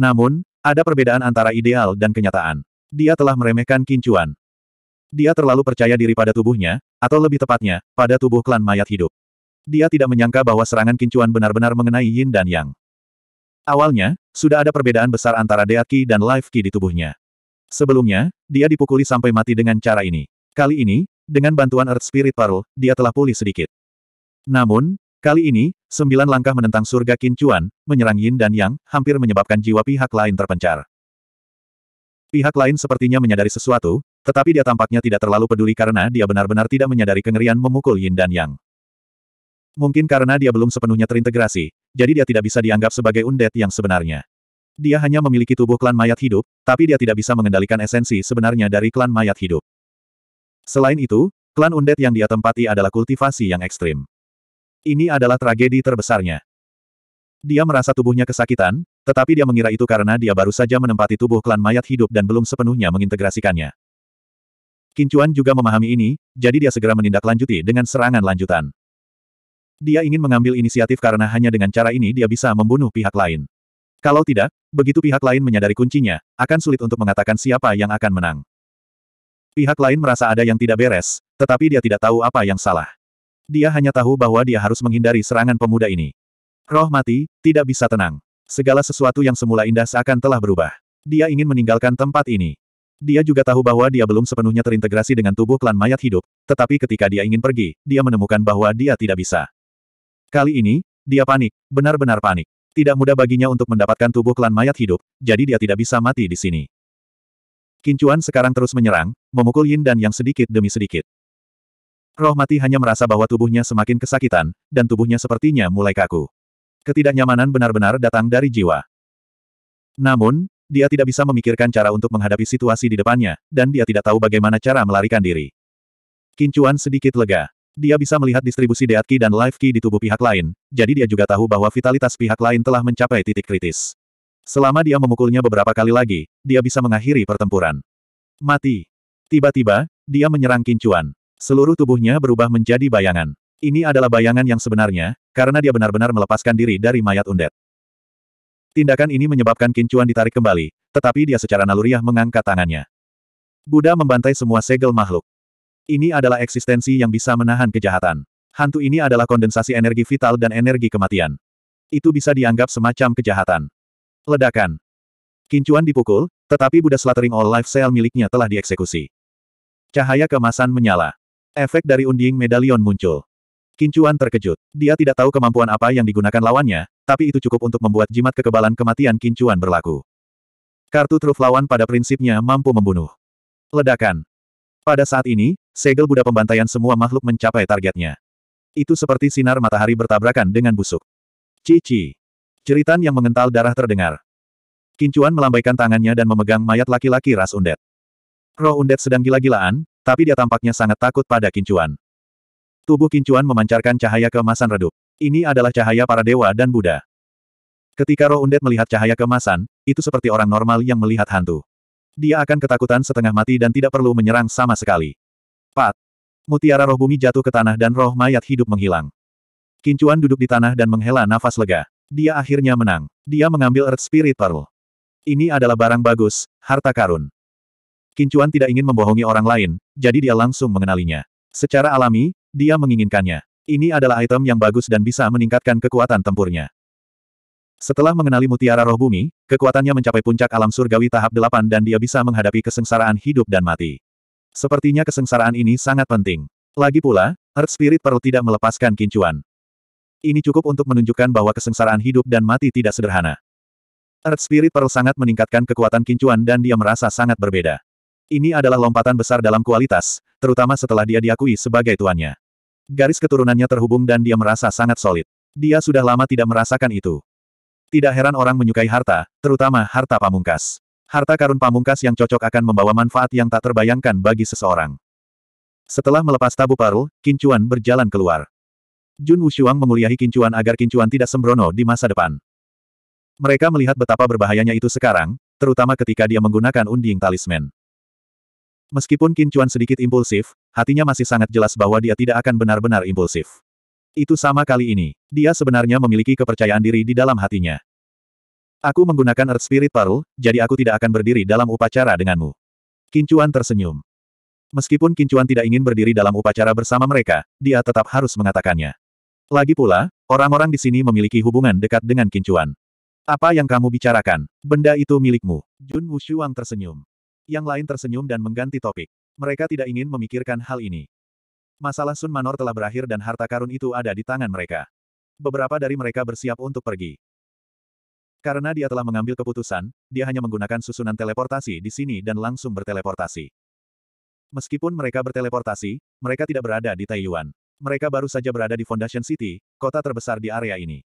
Namun, ada perbedaan antara ideal dan kenyataan. Dia telah meremehkan kincuan. Dia terlalu percaya diri pada tubuhnya, atau lebih tepatnya, pada tubuh klan mayat hidup. Dia tidak menyangka bahwa serangan kincuan benar-benar mengenai Yin dan Yang. Awalnya, sudah ada perbedaan besar antara Deat Qi dan Life Qi di tubuhnya. Sebelumnya, dia dipukuli sampai mati dengan cara ini. Kali ini, dengan bantuan Earth Spirit Pearl, dia telah pulih sedikit. Namun, Kali ini, sembilan langkah menentang surga Kincuan, menyerang Yin dan Yang, hampir menyebabkan jiwa pihak lain terpencar. Pihak lain sepertinya menyadari sesuatu, tetapi dia tampaknya tidak terlalu peduli karena dia benar-benar tidak menyadari kengerian memukul Yin dan Yang. Mungkin karena dia belum sepenuhnya terintegrasi, jadi dia tidak bisa dianggap sebagai undead yang sebenarnya. Dia hanya memiliki tubuh klan mayat hidup, tapi dia tidak bisa mengendalikan esensi sebenarnya dari klan mayat hidup. Selain itu, klan undead yang dia tempati adalah kultivasi yang ekstrim. Ini adalah tragedi terbesarnya. Dia merasa tubuhnya kesakitan, tetapi dia mengira itu karena dia baru saja menempati tubuh klan mayat hidup dan belum sepenuhnya mengintegrasikannya. Kincuan juga memahami ini, jadi dia segera menindaklanjuti dengan serangan lanjutan. Dia ingin mengambil inisiatif karena hanya dengan cara ini dia bisa membunuh pihak lain. Kalau tidak, begitu pihak lain menyadari kuncinya, akan sulit untuk mengatakan siapa yang akan menang. Pihak lain merasa ada yang tidak beres, tetapi dia tidak tahu apa yang salah. Dia hanya tahu bahwa dia harus menghindari serangan pemuda ini. Roh mati, tidak bisa tenang. Segala sesuatu yang semula indah seakan telah berubah. Dia ingin meninggalkan tempat ini. Dia juga tahu bahwa dia belum sepenuhnya terintegrasi dengan tubuh klan mayat hidup, tetapi ketika dia ingin pergi, dia menemukan bahwa dia tidak bisa. Kali ini, dia panik, benar-benar panik. Tidak mudah baginya untuk mendapatkan tubuh klan mayat hidup, jadi dia tidak bisa mati di sini. Kincuan sekarang terus menyerang, memukul Yin dan Yang sedikit demi sedikit. Roh mati hanya merasa bahwa tubuhnya semakin kesakitan, dan tubuhnya sepertinya mulai kaku. Ketidaknyamanan benar-benar datang dari jiwa. Namun, dia tidak bisa memikirkan cara untuk menghadapi situasi di depannya, dan dia tidak tahu bagaimana cara melarikan diri. Kincuan sedikit lega. Dia bisa melihat distribusi Deat Ki dan Life Ki di tubuh pihak lain, jadi dia juga tahu bahwa vitalitas pihak lain telah mencapai titik kritis. Selama dia memukulnya beberapa kali lagi, dia bisa mengakhiri pertempuran. Mati. Tiba-tiba, dia menyerang Kincuan. Seluruh tubuhnya berubah menjadi bayangan. Ini adalah bayangan yang sebenarnya, karena dia benar-benar melepaskan diri dari mayat undet. Tindakan ini menyebabkan kincuan ditarik kembali, tetapi dia secara naluriah mengangkat tangannya. Buddha membantai semua segel makhluk. Ini adalah eksistensi yang bisa menahan kejahatan. Hantu ini adalah kondensasi energi vital dan energi kematian. Itu bisa dianggap semacam kejahatan. Ledakan. Kincuan dipukul, tetapi Buddha Slattering All Life Cell miliknya telah dieksekusi. Cahaya kemasan menyala. Efek dari unding medalion muncul. Kincuan terkejut. Dia tidak tahu kemampuan apa yang digunakan lawannya, tapi itu cukup untuk membuat jimat kekebalan kematian Kincuan berlaku. Kartu truf lawan pada prinsipnya mampu membunuh. Ledakan. Pada saat ini, segel Buddha pembantaian semua makhluk mencapai targetnya. Itu seperti sinar matahari bertabrakan dengan busuk. Cici. Ceritan yang mengental darah terdengar. Kincuan melambaikan tangannya dan memegang mayat laki-laki ras undet. Roh undet sedang gila-gilaan, tapi dia tampaknya sangat takut pada Kincuan. Tubuh Kincuan memancarkan cahaya kemasan redup. Ini adalah cahaya para dewa dan Buddha. Ketika roh undet melihat cahaya kemasan, itu seperti orang normal yang melihat hantu. Dia akan ketakutan setengah mati dan tidak perlu menyerang sama sekali. Pat. Mutiara roh bumi jatuh ke tanah dan roh mayat hidup menghilang. Kincuan duduk di tanah dan menghela nafas lega. Dia akhirnya menang. Dia mengambil Earth Spirit Pearl. Ini adalah barang bagus, harta karun. Kincuan tidak ingin membohongi orang lain, jadi dia langsung mengenalinya. Secara alami, dia menginginkannya. Ini adalah item yang bagus dan bisa meningkatkan kekuatan tempurnya. Setelah mengenali mutiara roh bumi, kekuatannya mencapai puncak alam surgawi tahap 8 dan dia bisa menghadapi kesengsaraan hidup dan mati. Sepertinya kesengsaraan ini sangat penting. Lagi pula, Earth Spirit perlu tidak melepaskan kincuan. Ini cukup untuk menunjukkan bahwa kesengsaraan hidup dan mati tidak sederhana. Earth Spirit perlu sangat meningkatkan kekuatan kincuan dan dia merasa sangat berbeda. Ini adalah lompatan besar dalam kualitas, terutama setelah dia diakui sebagai tuannya. Garis keturunannya terhubung dan dia merasa sangat solid. Dia sudah lama tidak merasakan itu. Tidak heran orang menyukai harta, terutama harta pamungkas. Harta karun pamungkas yang cocok akan membawa manfaat yang tak terbayangkan bagi seseorang. Setelah melepas tabu parul, Kincuan berjalan keluar. Jun Wushuang menguliahi Kincuan agar Kincuan tidak sembrono di masa depan. Mereka melihat betapa berbahayanya itu sekarang, terutama ketika dia menggunakan unding talisman. Meskipun Kincuan sedikit impulsif, hatinya masih sangat jelas bahwa dia tidak akan benar-benar impulsif. Itu sama kali ini. Dia sebenarnya memiliki kepercayaan diri di dalam hatinya. Aku menggunakan Earth Spirit Pearl, jadi aku tidak akan berdiri dalam upacara denganmu. Kincuan tersenyum. Meskipun Kincuan tidak ingin berdiri dalam upacara bersama mereka, dia tetap harus mengatakannya. Lagi pula, orang-orang di sini memiliki hubungan dekat dengan Kincuan. Apa yang kamu bicarakan? Benda itu milikmu. Jun Wushuang tersenyum yang lain tersenyum dan mengganti topik. Mereka tidak ingin memikirkan hal ini. Masalah Sun Manor telah berakhir dan harta karun itu ada di tangan mereka. Beberapa dari mereka bersiap untuk pergi. Karena dia telah mengambil keputusan, dia hanya menggunakan susunan teleportasi di sini dan langsung berteleportasi. Meskipun mereka berteleportasi, mereka tidak berada di Taiyuan. Mereka baru saja berada di Foundation City, kota terbesar di area ini.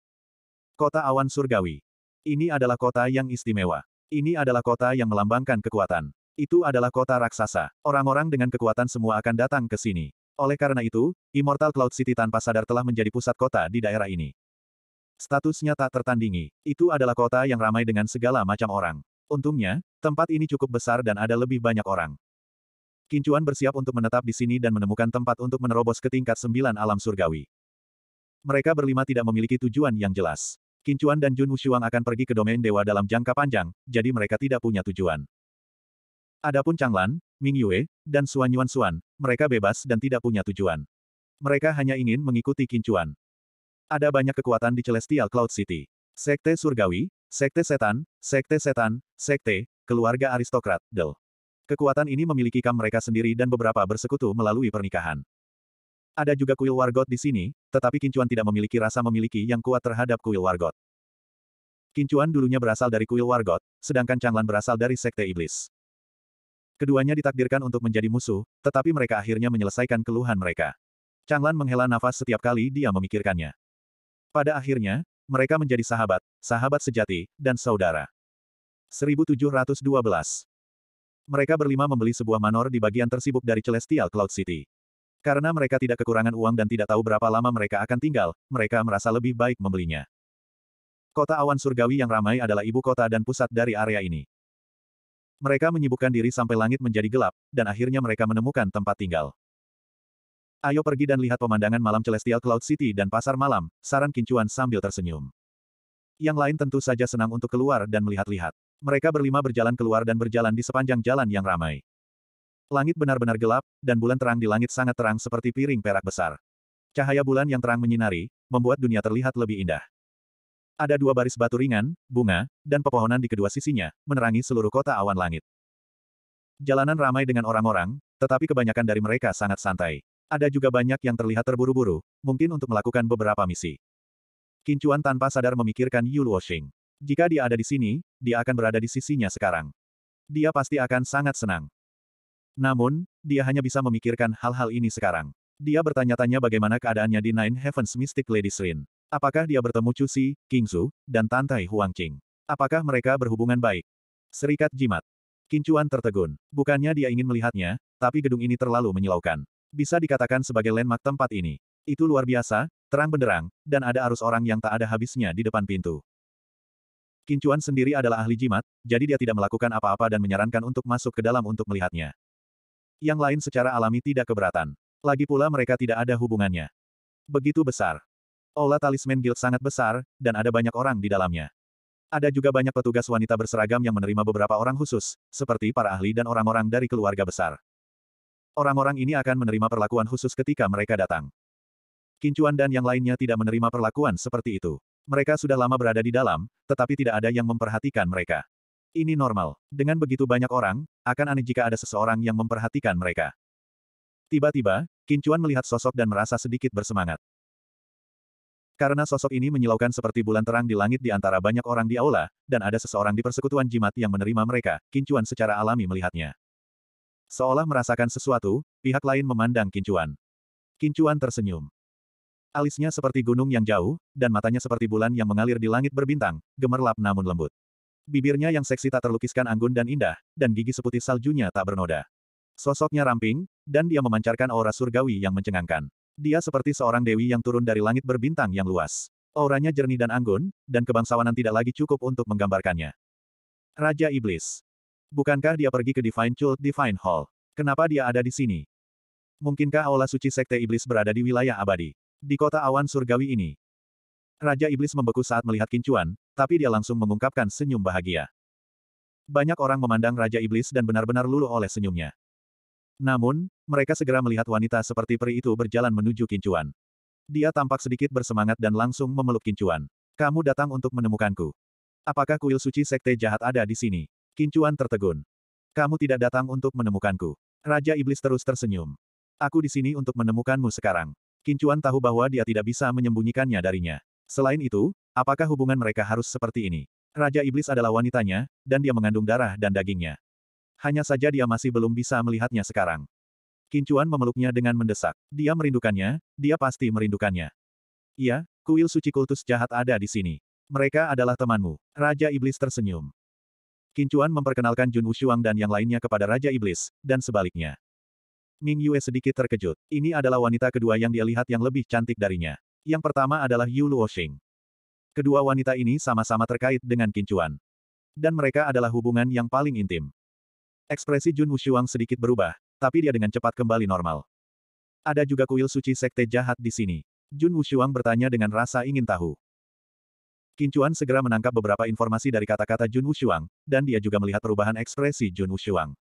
Kota Awan Surgawi. Ini adalah kota yang istimewa. Ini adalah kota yang melambangkan kekuatan. Itu adalah kota raksasa. Orang-orang dengan kekuatan semua akan datang ke sini. Oleh karena itu, Immortal Cloud City tanpa sadar telah menjadi pusat kota di daerah ini. Statusnya tak tertandingi. Itu adalah kota yang ramai dengan segala macam orang. Untungnya, tempat ini cukup besar dan ada lebih banyak orang. Kincuan bersiap untuk menetap di sini dan menemukan tempat untuk menerobos ke tingkat sembilan alam surgawi. Mereka berlima tidak memiliki tujuan yang jelas. Kincuan dan Jun Wushuang akan pergi ke domain dewa dalam jangka panjang, jadi mereka tidak punya tujuan. Adapun Changlan, Ming Yue, dan Xuan Yuan Xuan, mereka bebas dan tidak punya tujuan. Mereka hanya ingin mengikuti kincuan. Ada banyak kekuatan di Celestial Cloud City. Sekte Surgawi, Sekte Setan, Sekte Setan, Sekte, Keluarga Aristokrat, Del. Kekuatan ini memiliki kam mereka sendiri dan beberapa bersekutu melalui pernikahan. Ada juga kuil wargot di sini, tetapi Kincuan tidak memiliki rasa memiliki yang kuat terhadap kuil wargot. Kincuan dulunya berasal dari kuil wargot, sedangkan Changlan berasal dari sekte iblis. Keduanya ditakdirkan untuk menjadi musuh, tetapi mereka akhirnya menyelesaikan keluhan mereka. Changlan menghela nafas setiap kali dia memikirkannya. Pada akhirnya, mereka menjadi sahabat, sahabat sejati, dan saudara. 1712 Mereka berlima membeli sebuah manor di bagian tersibuk dari Celestial Cloud City. Karena mereka tidak kekurangan uang dan tidak tahu berapa lama mereka akan tinggal, mereka merasa lebih baik membelinya. Kota awan surgawi yang ramai adalah ibu kota dan pusat dari area ini. Mereka menyibukkan diri sampai langit menjadi gelap, dan akhirnya mereka menemukan tempat tinggal. Ayo pergi dan lihat pemandangan malam Celestial Cloud City dan pasar malam, saran Kincuan sambil tersenyum. Yang lain tentu saja senang untuk keluar dan melihat-lihat. Mereka berlima berjalan keluar dan berjalan di sepanjang jalan yang ramai. Langit benar-benar gelap, dan bulan terang di langit sangat terang seperti piring perak besar. Cahaya bulan yang terang menyinari, membuat dunia terlihat lebih indah. Ada dua baris batu ringan, bunga, dan pepohonan di kedua sisinya, menerangi seluruh kota awan langit. Jalanan ramai dengan orang-orang, tetapi kebanyakan dari mereka sangat santai. Ada juga banyak yang terlihat terburu-buru, mungkin untuk melakukan beberapa misi. Kincuan tanpa sadar memikirkan Yu Luoxing. Jika dia ada di sini, dia akan berada di sisinya sekarang. Dia pasti akan sangat senang. Namun, dia hanya bisa memikirkan hal-hal ini sekarang. Dia bertanya-tanya bagaimana keadaannya di Nine Heavens Mystic Lady Serene. Apakah dia bertemu Chu Si, King Zhu, dan Tantai Huang Qing? Apakah mereka berhubungan baik? Serikat Jimat. Kincuan tertegun. Bukannya dia ingin melihatnya, tapi gedung ini terlalu menyilaukan. Bisa dikatakan sebagai landmark tempat ini. Itu luar biasa, terang benderang, dan ada arus orang yang tak ada habisnya di depan pintu. Kincuan sendiri adalah ahli jimat, jadi dia tidak melakukan apa-apa dan menyarankan untuk masuk ke dalam untuk melihatnya. Yang lain secara alami tidak keberatan. Lagi pula mereka tidak ada hubungannya. Begitu besar. Aula Talisman Guild sangat besar, dan ada banyak orang di dalamnya. Ada juga banyak petugas wanita berseragam yang menerima beberapa orang khusus, seperti para ahli dan orang-orang dari keluarga besar. Orang-orang ini akan menerima perlakuan khusus ketika mereka datang. Kincuan dan yang lainnya tidak menerima perlakuan seperti itu. Mereka sudah lama berada di dalam, tetapi tidak ada yang memperhatikan mereka. Ini normal. Dengan begitu banyak orang, akan aneh jika ada seseorang yang memperhatikan mereka. Tiba-tiba, Kincuan melihat sosok dan merasa sedikit bersemangat. Karena sosok ini menyilaukan seperti bulan terang di langit di antara banyak orang di aula, dan ada seseorang di persekutuan jimat yang menerima mereka, Kincuan secara alami melihatnya. Seolah merasakan sesuatu, pihak lain memandang Kincuan. Kincuan tersenyum. Alisnya seperti gunung yang jauh, dan matanya seperti bulan yang mengalir di langit berbintang, gemerlap namun lembut. Bibirnya yang seksi tak terlukiskan anggun dan indah, dan gigi seputih saljunya tak bernoda. Sosoknya ramping, dan dia memancarkan aura surgawi yang mencengangkan. Dia seperti seorang dewi yang turun dari langit berbintang yang luas. Auranya jernih dan anggun, dan kebangsawanan tidak lagi cukup untuk menggambarkannya. Raja Iblis. Bukankah dia pergi ke Divine Chult Divine Hall? Kenapa dia ada di sini? Mungkinkah aula suci Sekte Iblis berada di wilayah abadi? Di kota awan surgawi ini. Raja Iblis membeku saat melihat kincuan, tapi dia langsung mengungkapkan senyum bahagia. Banyak orang memandang Raja Iblis dan benar-benar luluh oleh senyumnya. Namun, mereka segera melihat wanita seperti peri itu berjalan menuju Kincuan. Dia tampak sedikit bersemangat dan langsung memeluk Kincuan. Kamu datang untuk menemukanku. Apakah kuil suci sekte jahat ada di sini? Kincuan tertegun. Kamu tidak datang untuk menemukanku. Raja Iblis terus tersenyum. Aku di sini untuk menemukanmu sekarang. Kincuan tahu bahwa dia tidak bisa menyembunyikannya darinya. Selain itu, apakah hubungan mereka harus seperti ini? Raja Iblis adalah wanitanya, dan dia mengandung darah dan dagingnya hanya saja dia masih belum bisa melihatnya sekarang. Kincuan memeluknya dengan mendesak. Dia merindukannya, dia pasti merindukannya. Iya, kuil suci kultus jahat ada di sini. Mereka adalah temanmu. Raja Iblis tersenyum. Kincuan memperkenalkan Jun Wushuang dan yang lainnya kepada Raja Iblis, dan sebaliknya. Ming Yue sedikit terkejut. Ini adalah wanita kedua yang dia lihat yang lebih cantik darinya. Yang pertama adalah Yu Luoxing. Kedua wanita ini sama-sama terkait dengan Kincuan. Dan mereka adalah hubungan yang paling intim. Ekspresi Jun Wushuang sedikit berubah, tapi dia dengan cepat kembali normal. Ada juga kuil suci sekte jahat di sini. Jun Wushuang bertanya dengan rasa ingin tahu. Kincuan segera menangkap beberapa informasi dari kata-kata Jun Wushuang, dan dia juga melihat perubahan ekspresi Jun Wushuang.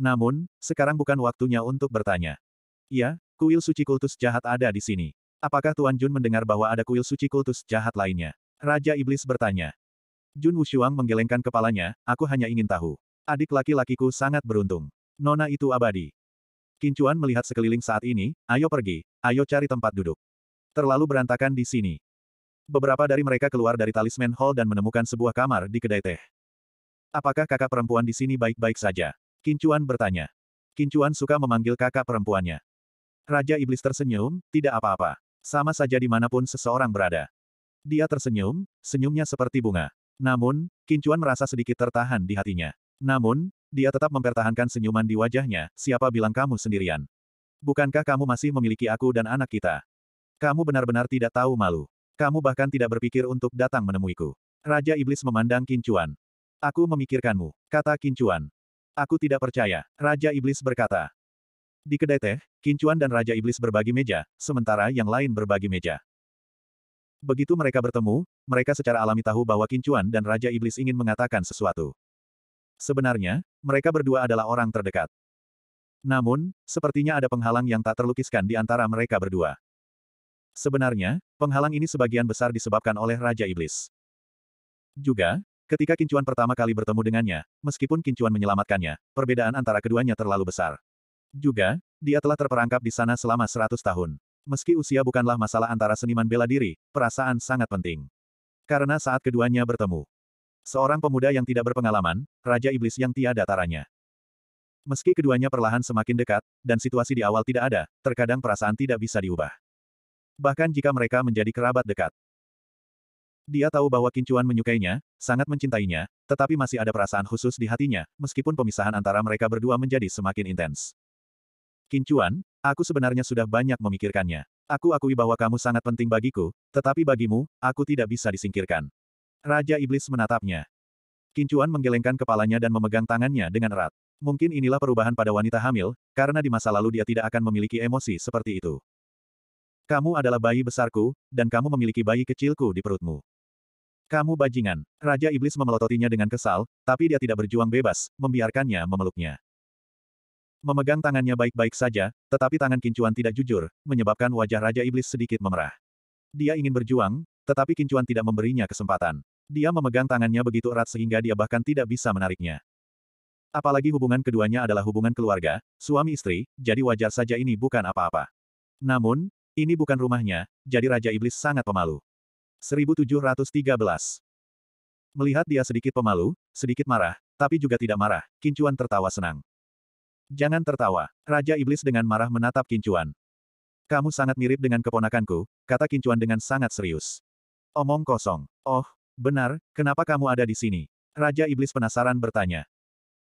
Namun, sekarang bukan waktunya untuk bertanya. Ya, kuil suci kultus jahat ada di sini. Apakah Tuan Jun mendengar bahwa ada kuil suci kultus jahat lainnya? Raja Iblis bertanya. Jun Wushuang menggelengkan kepalanya, aku hanya ingin tahu. Adik laki-lakiku sangat beruntung. Nona itu abadi. Kincuan melihat sekeliling saat ini, ayo pergi, ayo cari tempat duduk. Terlalu berantakan di sini. Beberapa dari mereka keluar dari talisman hall dan menemukan sebuah kamar di kedai teh. Apakah kakak perempuan di sini baik-baik saja? Kincuan bertanya. Kincuan suka memanggil kakak perempuannya. Raja Iblis tersenyum, tidak apa-apa. Sama saja dimanapun seseorang berada. Dia tersenyum, senyumnya seperti bunga. Namun, Kincuan merasa sedikit tertahan di hatinya. Namun, dia tetap mempertahankan senyuman di wajahnya, siapa bilang kamu sendirian? Bukankah kamu masih memiliki aku dan anak kita? Kamu benar-benar tidak tahu malu. Kamu bahkan tidak berpikir untuk datang menemuiku. Raja Iblis memandang Kincuan. Aku memikirkanmu, kata Kincuan. Aku tidak percaya, Raja Iblis berkata. Di kedai teh, Kincuan dan Raja Iblis berbagi meja, sementara yang lain berbagi meja. Begitu mereka bertemu, mereka secara alami tahu bahwa Kincuan dan Raja Iblis ingin mengatakan sesuatu. Sebenarnya, mereka berdua adalah orang terdekat. Namun, sepertinya ada penghalang yang tak terlukiskan di antara mereka berdua. Sebenarnya, penghalang ini sebagian besar disebabkan oleh Raja Iblis. Juga, ketika Kincuan pertama kali bertemu dengannya, meskipun Kincuan menyelamatkannya, perbedaan antara keduanya terlalu besar. Juga, dia telah terperangkap di sana selama seratus tahun. Meski usia bukanlah masalah antara seniman bela diri, perasaan sangat penting. Karena saat keduanya bertemu, Seorang pemuda yang tidak berpengalaman, Raja Iblis yang tiada taranya. Meski keduanya perlahan semakin dekat, dan situasi di awal tidak ada, terkadang perasaan tidak bisa diubah. Bahkan jika mereka menjadi kerabat dekat. Dia tahu bahwa Kincuan menyukainya, sangat mencintainya, tetapi masih ada perasaan khusus di hatinya, meskipun pemisahan antara mereka berdua menjadi semakin intens. Kincuan, aku sebenarnya sudah banyak memikirkannya. Aku akui bahwa kamu sangat penting bagiku, tetapi bagimu, aku tidak bisa disingkirkan. Raja Iblis menatapnya. Kincuan menggelengkan kepalanya dan memegang tangannya dengan erat. Mungkin inilah perubahan pada wanita hamil, karena di masa lalu dia tidak akan memiliki emosi seperti itu. Kamu adalah bayi besarku, dan kamu memiliki bayi kecilku di perutmu. Kamu bajingan. Raja Iblis memelototinya dengan kesal, tapi dia tidak berjuang bebas, membiarkannya memeluknya. Memegang tangannya baik-baik saja, tetapi tangan kincuan tidak jujur, menyebabkan wajah Raja Iblis sedikit memerah. Dia ingin berjuang, tetapi Kincuan tidak memberinya kesempatan. Dia memegang tangannya begitu erat sehingga dia bahkan tidak bisa menariknya. Apalagi hubungan keduanya adalah hubungan keluarga, suami istri, jadi wajar saja ini bukan apa-apa. Namun, ini bukan rumahnya, jadi Raja Iblis sangat pemalu. 1713 Melihat dia sedikit pemalu, sedikit marah, tapi juga tidak marah, Kincuan tertawa senang. Jangan tertawa. Raja Iblis dengan marah menatap Kincuan. Kamu sangat mirip dengan keponakanku, kata Kincuan dengan sangat serius. Omong kosong. Oh, benar, kenapa kamu ada di sini? Raja Iblis penasaran bertanya.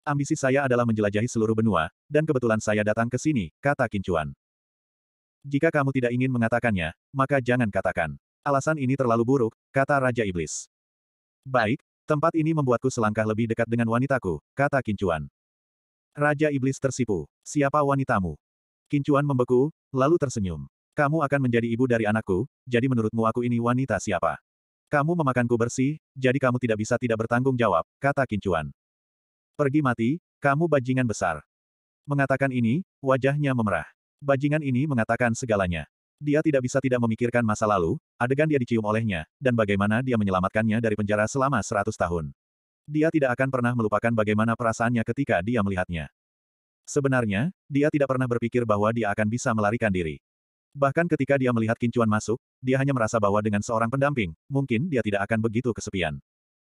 Ambisi saya adalah menjelajahi seluruh benua, dan kebetulan saya datang ke sini, kata Kincuan. Jika kamu tidak ingin mengatakannya, maka jangan katakan. Alasan ini terlalu buruk, kata Raja Iblis. Baik, tempat ini membuatku selangkah lebih dekat dengan wanitaku, kata Kincuan. Raja Iblis tersipu. Siapa wanitamu? Kincuan membeku, lalu tersenyum. Kamu akan menjadi ibu dari anakku, jadi menurutmu aku ini wanita siapa? Kamu memakanku bersih, jadi kamu tidak bisa tidak bertanggung jawab, kata Kincuan. Pergi mati, kamu bajingan besar. Mengatakan ini, wajahnya memerah. Bajingan ini mengatakan segalanya. Dia tidak bisa tidak memikirkan masa lalu, adegan dia dicium olehnya, dan bagaimana dia menyelamatkannya dari penjara selama seratus tahun. Dia tidak akan pernah melupakan bagaimana perasaannya ketika dia melihatnya. Sebenarnya, dia tidak pernah berpikir bahwa dia akan bisa melarikan diri. Bahkan ketika dia melihat Kincuan masuk, dia hanya merasa bahwa dengan seorang pendamping, mungkin dia tidak akan begitu kesepian.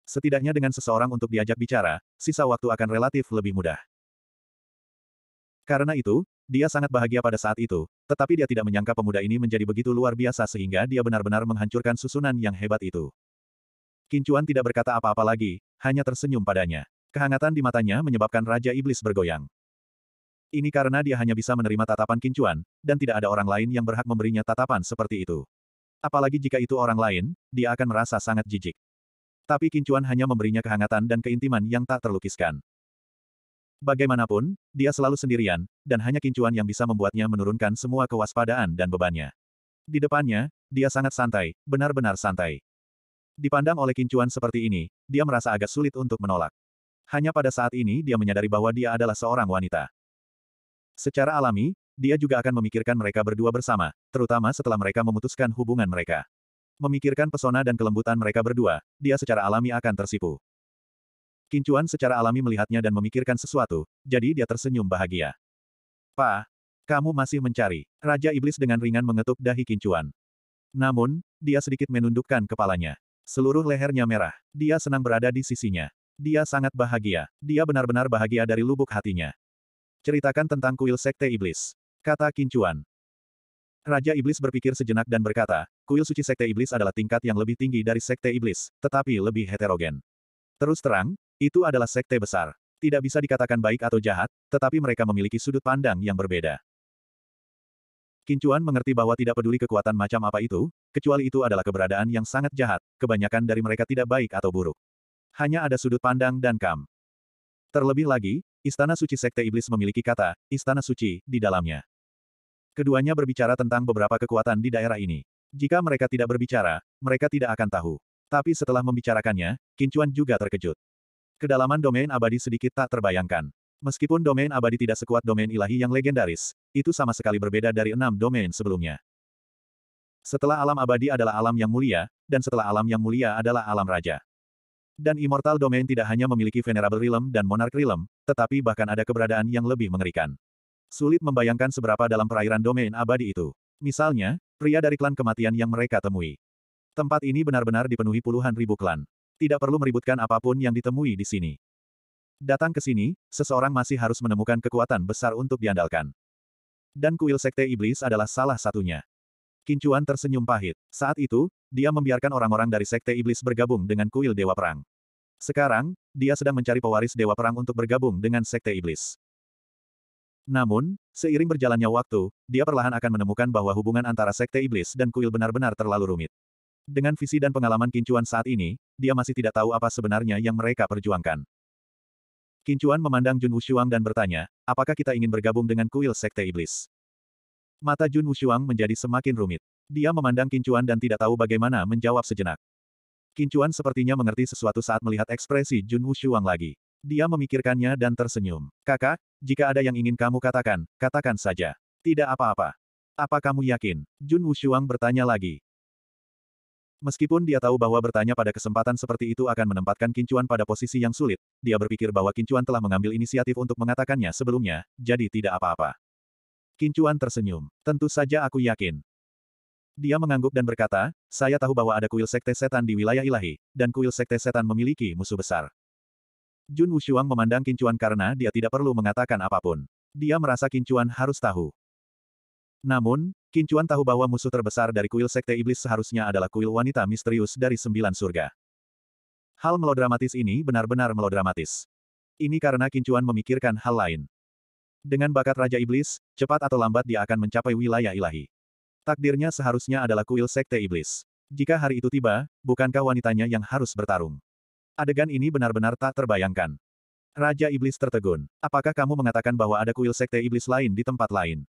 Setidaknya dengan seseorang untuk diajak bicara, sisa waktu akan relatif lebih mudah. Karena itu, dia sangat bahagia pada saat itu, tetapi dia tidak menyangka pemuda ini menjadi begitu luar biasa sehingga dia benar-benar menghancurkan susunan yang hebat itu. Kincuan tidak berkata apa-apa lagi, hanya tersenyum padanya. Kehangatan di matanya menyebabkan Raja Iblis bergoyang. Ini karena dia hanya bisa menerima tatapan kincuan, dan tidak ada orang lain yang berhak memberinya tatapan seperti itu. Apalagi jika itu orang lain, dia akan merasa sangat jijik. Tapi kincuan hanya memberinya kehangatan dan keintiman yang tak terlukiskan. Bagaimanapun, dia selalu sendirian, dan hanya kincuan yang bisa membuatnya menurunkan semua kewaspadaan dan bebannya. Di depannya, dia sangat santai, benar-benar santai. Dipandang oleh kincuan seperti ini, dia merasa agak sulit untuk menolak. Hanya pada saat ini dia menyadari bahwa dia adalah seorang wanita. Secara alami, dia juga akan memikirkan mereka berdua bersama, terutama setelah mereka memutuskan hubungan mereka. Memikirkan pesona dan kelembutan mereka berdua, dia secara alami akan tersipu. Kincuan secara alami melihatnya dan memikirkan sesuatu, jadi dia tersenyum bahagia. Pa, kamu masih mencari. Raja Iblis dengan ringan mengetuk dahi Kincuan. Namun, dia sedikit menundukkan kepalanya. Seluruh lehernya merah. Dia senang berada di sisinya. Dia sangat bahagia. Dia benar-benar bahagia dari lubuk hatinya. Ceritakan tentang kuil Sekte Iblis. Kata Kincuan. Raja Iblis berpikir sejenak dan berkata, kuil suci Sekte Iblis adalah tingkat yang lebih tinggi dari Sekte Iblis, tetapi lebih heterogen. Terus terang, itu adalah sekte besar. Tidak bisa dikatakan baik atau jahat, tetapi mereka memiliki sudut pandang yang berbeda. Kincuan mengerti bahwa tidak peduli kekuatan macam apa itu, kecuali itu adalah keberadaan yang sangat jahat, kebanyakan dari mereka tidak baik atau buruk. Hanya ada sudut pandang dan kam. Terlebih lagi, Istana Suci Sekte Iblis memiliki kata, Istana Suci, di dalamnya. Keduanya berbicara tentang beberapa kekuatan di daerah ini. Jika mereka tidak berbicara, mereka tidak akan tahu. Tapi setelah membicarakannya, Kincuan juga terkejut. Kedalaman domain abadi sedikit tak terbayangkan. Meskipun domain abadi tidak sekuat domain ilahi yang legendaris, itu sama sekali berbeda dari enam domain sebelumnya. Setelah alam abadi adalah alam yang mulia, dan setelah alam yang mulia adalah alam raja. Dan Immortal Domain tidak hanya memiliki Venerable Realm dan Monarch Realm, tetapi bahkan ada keberadaan yang lebih mengerikan. Sulit membayangkan seberapa dalam perairan domain abadi itu. Misalnya, pria dari klan kematian yang mereka temui. Tempat ini benar-benar dipenuhi puluhan ribu klan. Tidak perlu meributkan apapun yang ditemui di sini. Datang ke sini, seseorang masih harus menemukan kekuatan besar untuk diandalkan. Dan kuil Sekte Iblis adalah salah satunya. Kincuan tersenyum pahit. Saat itu, dia membiarkan orang-orang dari Sekte Iblis bergabung dengan kuil Dewa Perang. Sekarang, dia sedang mencari pewaris Dewa Perang untuk bergabung dengan Sekte Iblis. Namun, seiring berjalannya waktu, dia perlahan akan menemukan bahwa hubungan antara Sekte Iblis dan kuil benar-benar terlalu rumit. Dengan visi dan pengalaman Kincuan saat ini, dia masih tidak tahu apa sebenarnya yang mereka perjuangkan. Kincuan memandang Jun Wushuang dan bertanya, apakah kita ingin bergabung dengan kuil Sekte Iblis? Mata Jun Wushuang menjadi semakin rumit. Dia memandang Kincuan dan tidak tahu bagaimana menjawab sejenak. Kincuan sepertinya mengerti sesuatu saat melihat ekspresi Jun Wushuang lagi. Dia memikirkannya dan tersenyum. Kakak, jika ada yang ingin kamu katakan, katakan saja. Tidak apa-apa. Apa kamu yakin? Jun Wushuang bertanya lagi. Meskipun dia tahu bahwa bertanya pada kesempatan seperti itu akan menempatkan Kincuan pada posisi yang sulit, dia berpikir bahwa Kincuan telah mengambil inisiatif untuk mengatakannya sebelumnya, jadi tidak apa-apa. Kincuan tersenyum. Tentu saja aku yakin. Dia mengangguk dan berkata, saya tahu bahwa ada kuil sekte setan di wilayah ilahi, dan kuil sekte setan memiliki musuh besar. Jun Wushuang memandang Kincuan karena dia tidak perlu mengatakan apapun. Dia merasa Kincuan harus tahu. Namun, Kincuan tahu bahwa musuh terbesar dari kuil sekte iblis seharusnya adalah kuil wanita misterius dari sembilan surga. Hal melodramatis ini benar-benar melodramatis. Ini karena Kincuan memikirkan hal lain. Dengan bakat Raja Iblis, cepat atau lambat dia akan mencapai wilayah ilahi. Takdirnya seharusnya adalah kuil Sekte Iblis. Jika hari itu tiba, bukankah wanitanya yang harus bertarung? Adegan ini benar-benar tak terbayangkan. Raja Iblis tertegun. Apakah kamu mengatakan bahwa ada kuil Sekte Iblis lain di tempat lain?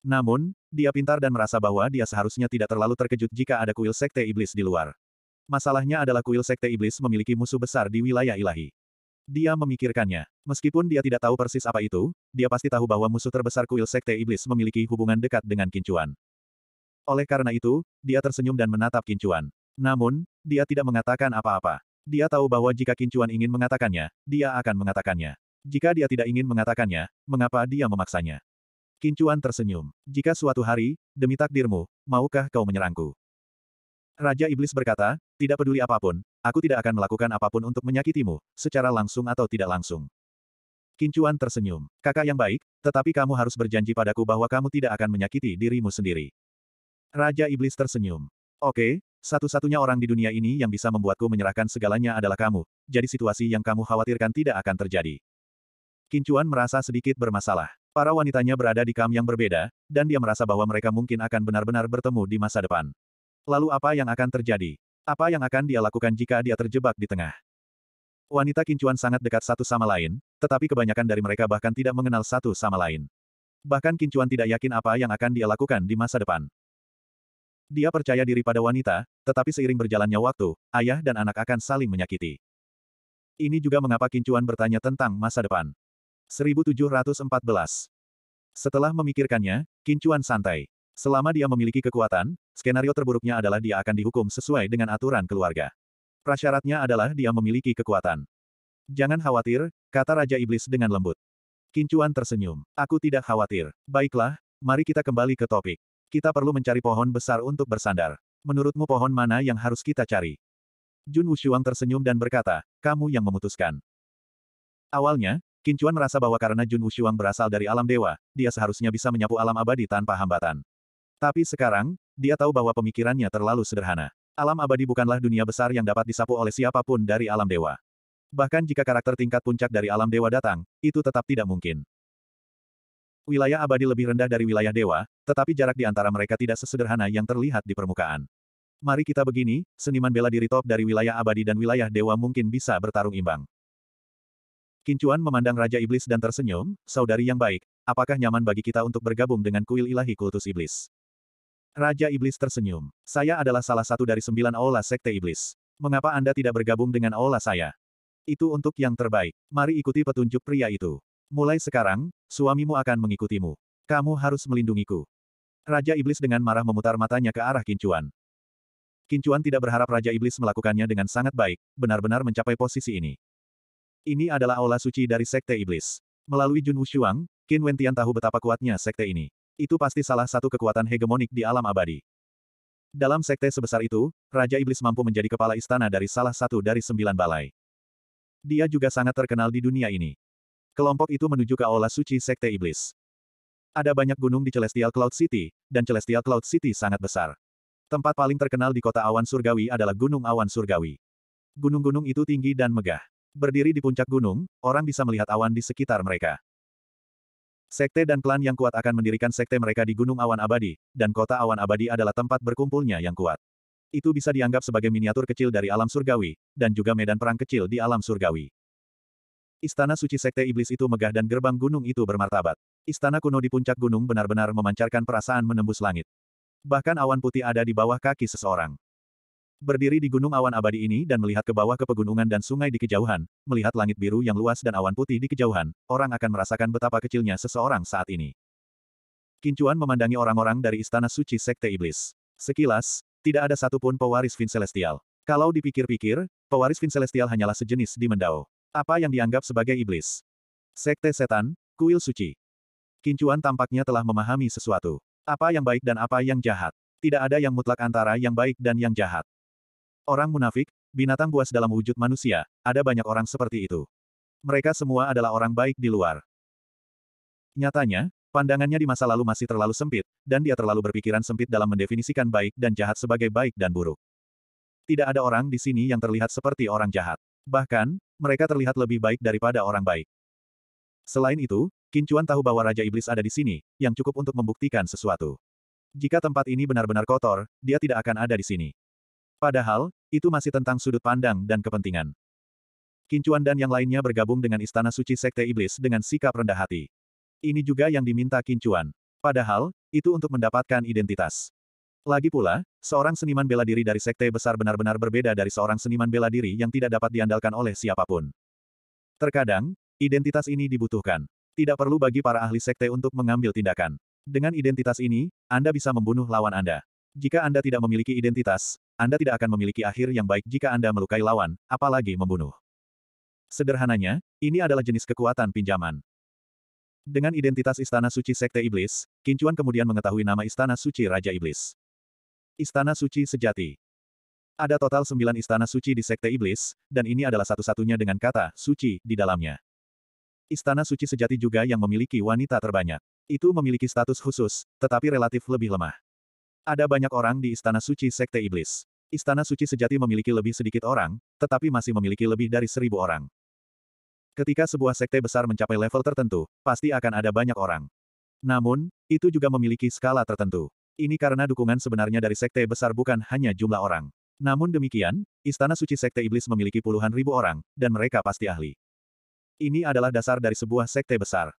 Namun, dia pintar dan merasa bahwa dia seharusnya tidak terlalu terkejut jika ada kuil Sekte Iblis di luar. Masalahnya adalah kuil Sekte Iblis memiliki musuh besar di wilayah ilahi. Dia memikirkannya. Meskipun dia tidak tahu persis apa itu, dia pasti tahu bahwa musuh terbesar kuil Sekte Iblis memiliki hubungan dekat dengan Kincuan. Oleh karena itu, dia tersenyum dan menatap Kincuan. Namun, dia tidak mengatakan apa-apa. Dia tahu bahwa jika Kincuan ingin mengatakannya, dia akan mengatakannya. Jika dia tidak ingin mengatakannya, mengapa dia memaksanya? Kincuan tersenyum. Jika suatu hari, demi takdirmu, maukah kau menyerangku? Raja Iblis berkata, tidak peduli apapun, aku tidak akan melakukan apapun untuk menyakitimu, secara langsung atau tidak langsung. Kincuan tersenyum. Kakak yang baik, tetapi kamu harus berjanji padaku bahwa kamu tidak akan menyakiti dirimu sendiri. Raja Iblis tersenyum. Oke, satu-satunya orang di dunia ini yang bisa membuatku menyerahkan segalanya adalah kamu, jadi situasi yang kamu khawatirkan tidak akan terjadi. Kincuan merasa sedikit bermasalah. Para wanitanya berada di kam yang berbeda, dan dia merasa bahwa mereka mungkin akan benar-benar bertemu di masa depan. Lalu apa yang akan terjadi? Apa yang akan dia lakukan jika dia terjebak di tengah? Wanita kincuan sangat dekat satu sama lain, tetapi kebanyakan dari mereka bahkan tidak mengenal satu sama lain. Bahkan kincuan tidak yakin apa yang akan dia lakukan di masa depan. Dia percaya diri pada wanita, tetapi seiring berjalannya waktu, ayah dan anak akan saling menyakiti. Ini juga mengapa kincuan bertanya tentang masa depan. 1714 Setelah memikirkannya, kincuan santai. Selama dia memiliki kekuatan, skenario terburuknya adalah dia akan dihukum sesuai dengan aturan keluarga. Prasyaratnya adalah dia memiliki kekuatan. Jangan khawatir, kata Raja Iblis dengan lembut. Kincuan tersenyum. Aku tidak khawatir. Baiklah, mari kita kembali ke topik. Kita perlu mencari pohon besar untuk bersandar. Menurutmu pohon mana yang harus kita cari? Jun Wushuang tersenyum dan berkata, kamu yang memutuskan. Awalnya, Kincuan merasa bahwa karena Jun Wushuang berasal dari alam dewa, dia seharusnya bisa menyapu alam abadi tanpa hambatan. Tapi sekarang, dia tahu bahwa pemikirannya terlalu sederhana. Alam abadi bukanlah dunia besar yang dapat disapu oleh siapapun dari alam dewa. Bahkan jika karakter tingkat puncak dari alam dewa datang, itu tetap tidak mungkin. Wilayah abadi lebih rendah dari wilayah dewa, tetapi jarak di antara mereka tidak sesederhana yang terlihat di permukaan. Mari kita begini, seniman bela diri top dari wilayah abadi dan wilayah dewa mungkin bisa bertarung imbang. Kincuan memandang Raja Iblis dan tersenyum, saudari yang baik, apakah nyaman bagi kita untuk bergabung dengan kuil ilahi kultus iblis? Raja Iblis tersenyum. Saya adalah salah satu dari sembilan aula Sekte Iblis. Mengapa Anda tidak bergabung dengan aula saya? Itu untuk yang terbaik. Mari ikuti petunjuk pria itu. Mulai sekarang, suamimu akan mengikutimu. Kamu harus melindungiku. Raja Iblis dengan marah memutar matanya ke arah Kincuan. Kincuan tidak berharap Raja Iblis melakukannya dengan sangat baik, benar-benar mencapai posisi ini. Ini adalah aula suci dari Sekte Iblis. Melalui Jun Wushuang, Qin Wentian tahu betapa kuatnya sekte ini. Itu pasti salah satu kekuatan hegemonik di alam abadi. Dalam sekte sebesar itu, Raja Iblis mampu menjadi kepala istana dari salah satu dari sembilan balai. Dia juga sangat terkenal di dunia ini. Kelompok itu menuju ke aula suci sekte Iblis. Ada banyak gunung di Celestial Cloud City, dan Celestial Cloud City sangat besar. Tempat paling terkenal di kota awan surgawi adalah Gunung Awan Surgawi. Gunung-gunung itu tinggi dan megah. Berdiri di puncak gunung, orang bisa melihat awan di sekitar mereka. Sekte dan klan yang kuat akan mendirikan sekte mereka di Gunung Awan Abadi, dan kota Awan Abadi adalah tempat berkumpulnya yang kuat. Itu bisa dianggap sebagai miniatur kecil dari alam surgawi, dan juga medan perang kecil di alam surgawi. Istana suci sekte iblis itu megah dan gerbang gunung itu bermartabat. Istana kuno di puncak gunung benar-benar memancarkan perasaan menembus langit. Bahkan awan putih ada di bawah kaki seseorang. Berdiri di gunung awan abadi ini dan melihat ke bawah ke pegunungan dan sungai di kejauhan, melihat langit biru yang luas dan awan putih di kejauhan, orang akan merasakan betapa kecilnya seseorang saat ini. Kincuan memandangi orang-orang dari istana suci Sekte Iblis. Sekilas, tidak ada satupun pewaris vin celestial. Kalau dipikir-pikir, pewaris vin celestial hanyalah sejenis di Mendao. Apa yang dianggap sebagai iblis? Sekte setan, kuil suci. Kincuan tampaknya telah memahami sesuatu. Apa yang baik dan apa yang jahat. Tidak ada yang mutlak antara yang baik dan yang jahat. Orang munafik, binatang buas dalam wujud manusia, ada banyak orang seperti itu. Mereka semua adalah orang baik di luar. Nyatanya, pandangannya di masa lalu masih terlalu sempit, dan dia terlalu berpikiran sempit dalam mendefinisikan baik dan jahat sebagai baik dan buruk. Tidak ada orang di sini yang terlihat seperti orang jahat. Bahkan, mereka terlihat lebih baik daripada orang baik. Selain itu, Kincuan tahu bahwa Raja Iblis ada di sini, yang cukup untuk membuktikan sesuatu. Jika tempat ini benar-benar kotor, dia tidak akan ada di sini. Padahal, itu masih tentang sudut pandang dan kepentingan. Kincuan dan yang lainnya bergabung dengan Istana Suci Sekte Iblis dengan sikap rendah hati. Ini juga yang diminta Kincuan. Padahal, itu untuk mendapatkan identitas. Lagi pula, seorang seniman bela diri dari sekte besar benar-benar berbeda dari seorang seniman bela diri yang tidak dapat diandalkan oleh siapapun. Terkadang, identitas ini dibutuhkan. Tidak perlu bagi para ahli sekte untuk mengambil tindakan. Dengan identitas ini, Anda bisa membunuh lawan Anda. Jika Anda tidak memiliki identitas, Anda tidak akan memiliki akhir yang baik jika Anda melukai lawan, apalagi membunuh. Sederhananya, ini adalah jenis kekuatan pinjaman. Dengan identitas Istana Suci Sekte Iblis, Kincuan kemudian mengetahui nama Istana Suci Raja Iblis. Istana Suci Sejati Ada total sembilan Istana Suci di Sekte Iblis, dan ini adalah satu-satunya dengan kata suci di dalamnya. Istana Suci Sejati juga yang memiliki wanita terbanyak. Itu memiliki status khusus, tetapi relatif lebih lemah. Ada banyak orang di Istana Suci Sekte Iblis. Istana Suci sejati memiliki lebih sedikit orang, tetapi masih memiliki lebih dari seribu orang. Ketika sebuah sekte besar mencapai level tertentu, pasti akan ada banyak orang. Namun, itu juga memiliki skala tertentu. Ini karena dukungan sebenarnya dari sekte besar bukan hanya jumlah orang. Namun demikian, Istana Suci Sekte Iblis memiliki puluhan ribu orang, dan mereka pasti ahli. Ini adalah dasar dari sebuah sekte besar.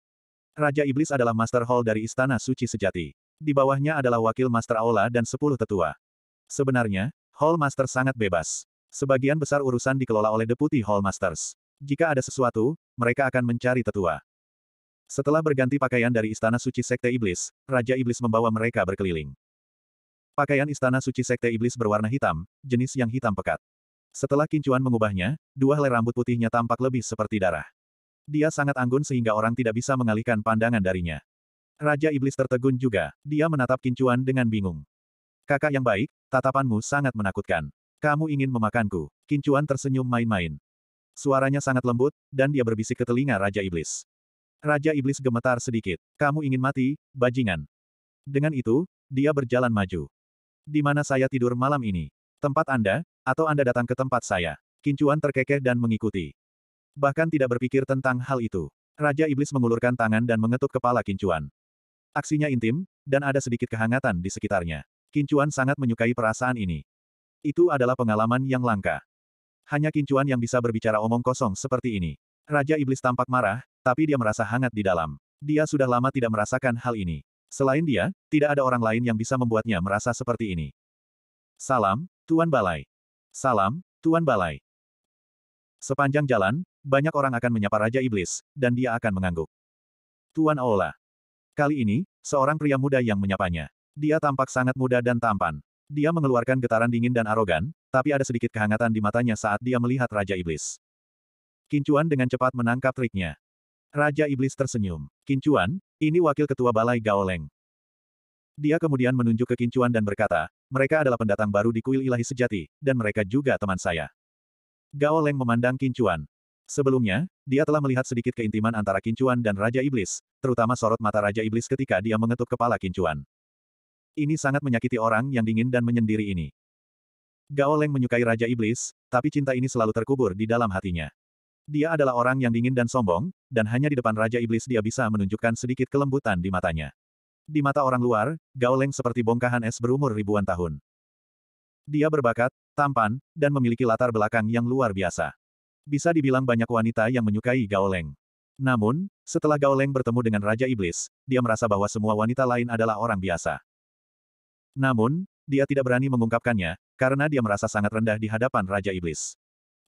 Raja Iblis adalah Master Hall dari Istana Suci Sejati. Di bawahnya adalah wakil Master Aula dan sepuluh tetua. Sebenarnya, Hall Master sangat bebas. Sebagian besar urusan dikelola oleh Deputi Hall Masters. Jika ada sesuatu, mereka akan mencari tetua. Setelah berganti pakaian dari Istana Suci Sekte Iblis, Raja Iblis membawa mereka berkeliling. Pakaian Istana Suci Sekte Iblis berwarna hitam, jenis yang hitam pekat. Setelah kincuan mengubahnya, dua helai rambut putihnya tampak lebih seperti darah. Dia sangat anggun sehingga orang tidak bisa mengalihkan pandangan darinya. Raja Iblis tertegun juga, dia menatap kincuan dengan bingung. Kakak yang baik, tatapanmu sangat menakutkan. Kamu ingin memakanku. Kincuan tersenyum main-main. Suaranya sangat lembut, dan dia berbisik ke telinga Raja Iblis. Raja Iblis gemetar sedikit. Kamu ingin mati, bajingan. Dengan itu, dia berjalan maju. Di mana saya tidur malam ini? Tempat Anda, atau Anda datang ke tempat saya? Kincuan terkekeh dan mengikuti. Bahkan tidak berpikir tentang hal itu. Raja Iblis mengulurkan tangan dan mengetuk kepala Kincuan. Aksinya intim, dan ada sedikit kehangatan di sekitarnya. Kincuan sangat menyukai perasaan ini. Itu adalah pengalaman yang langka. Hanya Kincuan yang bisa berbicara omong kosong seperti ini. Raja Iblis tampak marah, tapi dia merasa hangat di dalam. Dia sudah lama tidak merasakan hal ini. Selain dia, tidak ada orang lain yang bisa membuatnya merasa seperti ini. Salam, Tuan Balai. Salam, Tuan Balai. Sepanjang jalan, banyak orang akan menyapa Raja Iblis, dan dia akan mengangguk. Tuan Aola. Kali ini, seorang pria muda yang menyapanya. Dia tampak sangat muda dan tampan. Dia mengeluarkan getaran dingin dan arogan, tapi ada sedikit kehangatan di matanya saat dia melihat Raja Iblis. Kincuan dengan cepat menangkap triknya. Raja Iblis tersenyum. Kincuan, ini wakil ketua Balai Gaoleng. Dia kemudian menunjuk ke Kincuan dan berkata, mereka adalah pendatang baru di kuil ilahi sejati, dan mereka juga teman saya. Gao Leng memandang Kincuan. Sebelumnya, dia telah melihat sedikit keintiman antara Kincuan dan Raja Iblis, terutama sorot mata Raja Iblis ketika dia mengetuk kepala Kincuan. Ini sangat menyakiti orang yang dingin dan menyendiri ini. Gao Leng menyukai Raja Iblis, tapi cinta ini selalu terkubur di dalam hatinya. Dia adalah orang yang dingin dan sombong, dan hanya di depan Raja Iblis dia bisa menunjukkan sedikit kelembutan di matanya. Di mata orang luar, Gao Leng seperti bongkahan es berumur ribuan tahun. Dia berbakat, tampan, dan memiliki latar belakang yang luar biasa bisa dibilang banyak wanita yang menyukai Gao Leng. Namun, setelah Gao Leng bertemu dengan Raja Iblis, dia merasa bahwa semua wanita lain adalah orang biasa. Namun, dia tidak berani mengungkapkannya, karena dia merasa sangat rendah di hadapan Raja Iblis.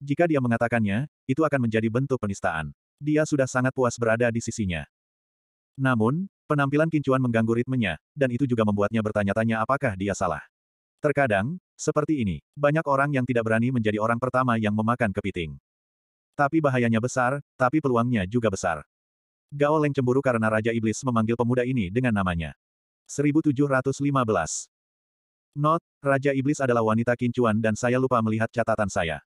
Jika dia mengatakannya, itu akan menjadi bentuk penistaan. Dia sudah sangat puas berada di sisinya. Namun, penampilan kincuan mengganggu ritmenya, dan itu juga membuatnya bertanya-tanya apakah dia salah. Terkadang, seperti ini, banyak orang yang tidak berani menjadi orang pertama yang memakan kepiting. Tapi bahayanya besar, tapi peluangnya juga besar. Gao Leng cemburu karena Raja Iblis memanggil pemuda ini dengan namanya. 1715. Not, Raja Iblis adalah wanita kincuan dan saya lupa melihat catatan saya.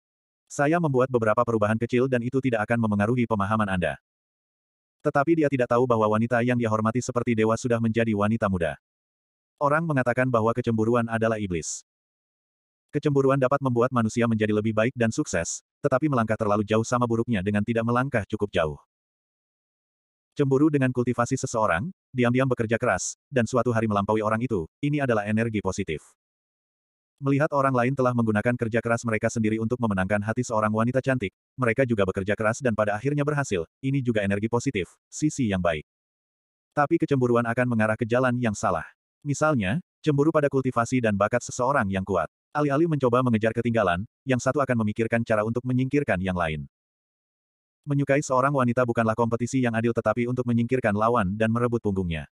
Saya membuat beberapa perubahan kecil dan itu tidak akan memengaruhi pemahaman Anda. Tetapi dia tidak tahu bahwa wanita yang dia hormati seperti dewa sudah menjadi wanita muda. Orang mengatakan bahwa kecemburuan adalah iblis. Kecemburuan dapat membuat manusia menjadi lebih baik dan sukses, tetapi melangkah terlalu jauh sama buruknya dengan tidak melangkah cukup jauh. Cemburu dengan kultivasi seseorang, diam-diam bekerja keras, dan suatu hari melampaui orang itu, ini adalah energi positif. Melihat orang lain telah menggunakan kerja keras mereka sendiri untuk memenangkan hati seorang wanita cantik, mereka juga bekerja keras dan pada akhirnya berhasil, ini juga energi positif, sisi yang baik. Tapi kecemburuan akan mengarah ke jalan yang salah. Misalnya, cemburu pada kultivasi dan bakat seseorang yang kuat. Alih-alih mencoba mengejar ketinggalan, yang satu akan memikirkan cara untuk menyingkirkan yang lain. Menyukai seorang wanita bukanlah kompetisi yang adil tetapi untuk menyingkirkan lawan dan merebut punggungnya.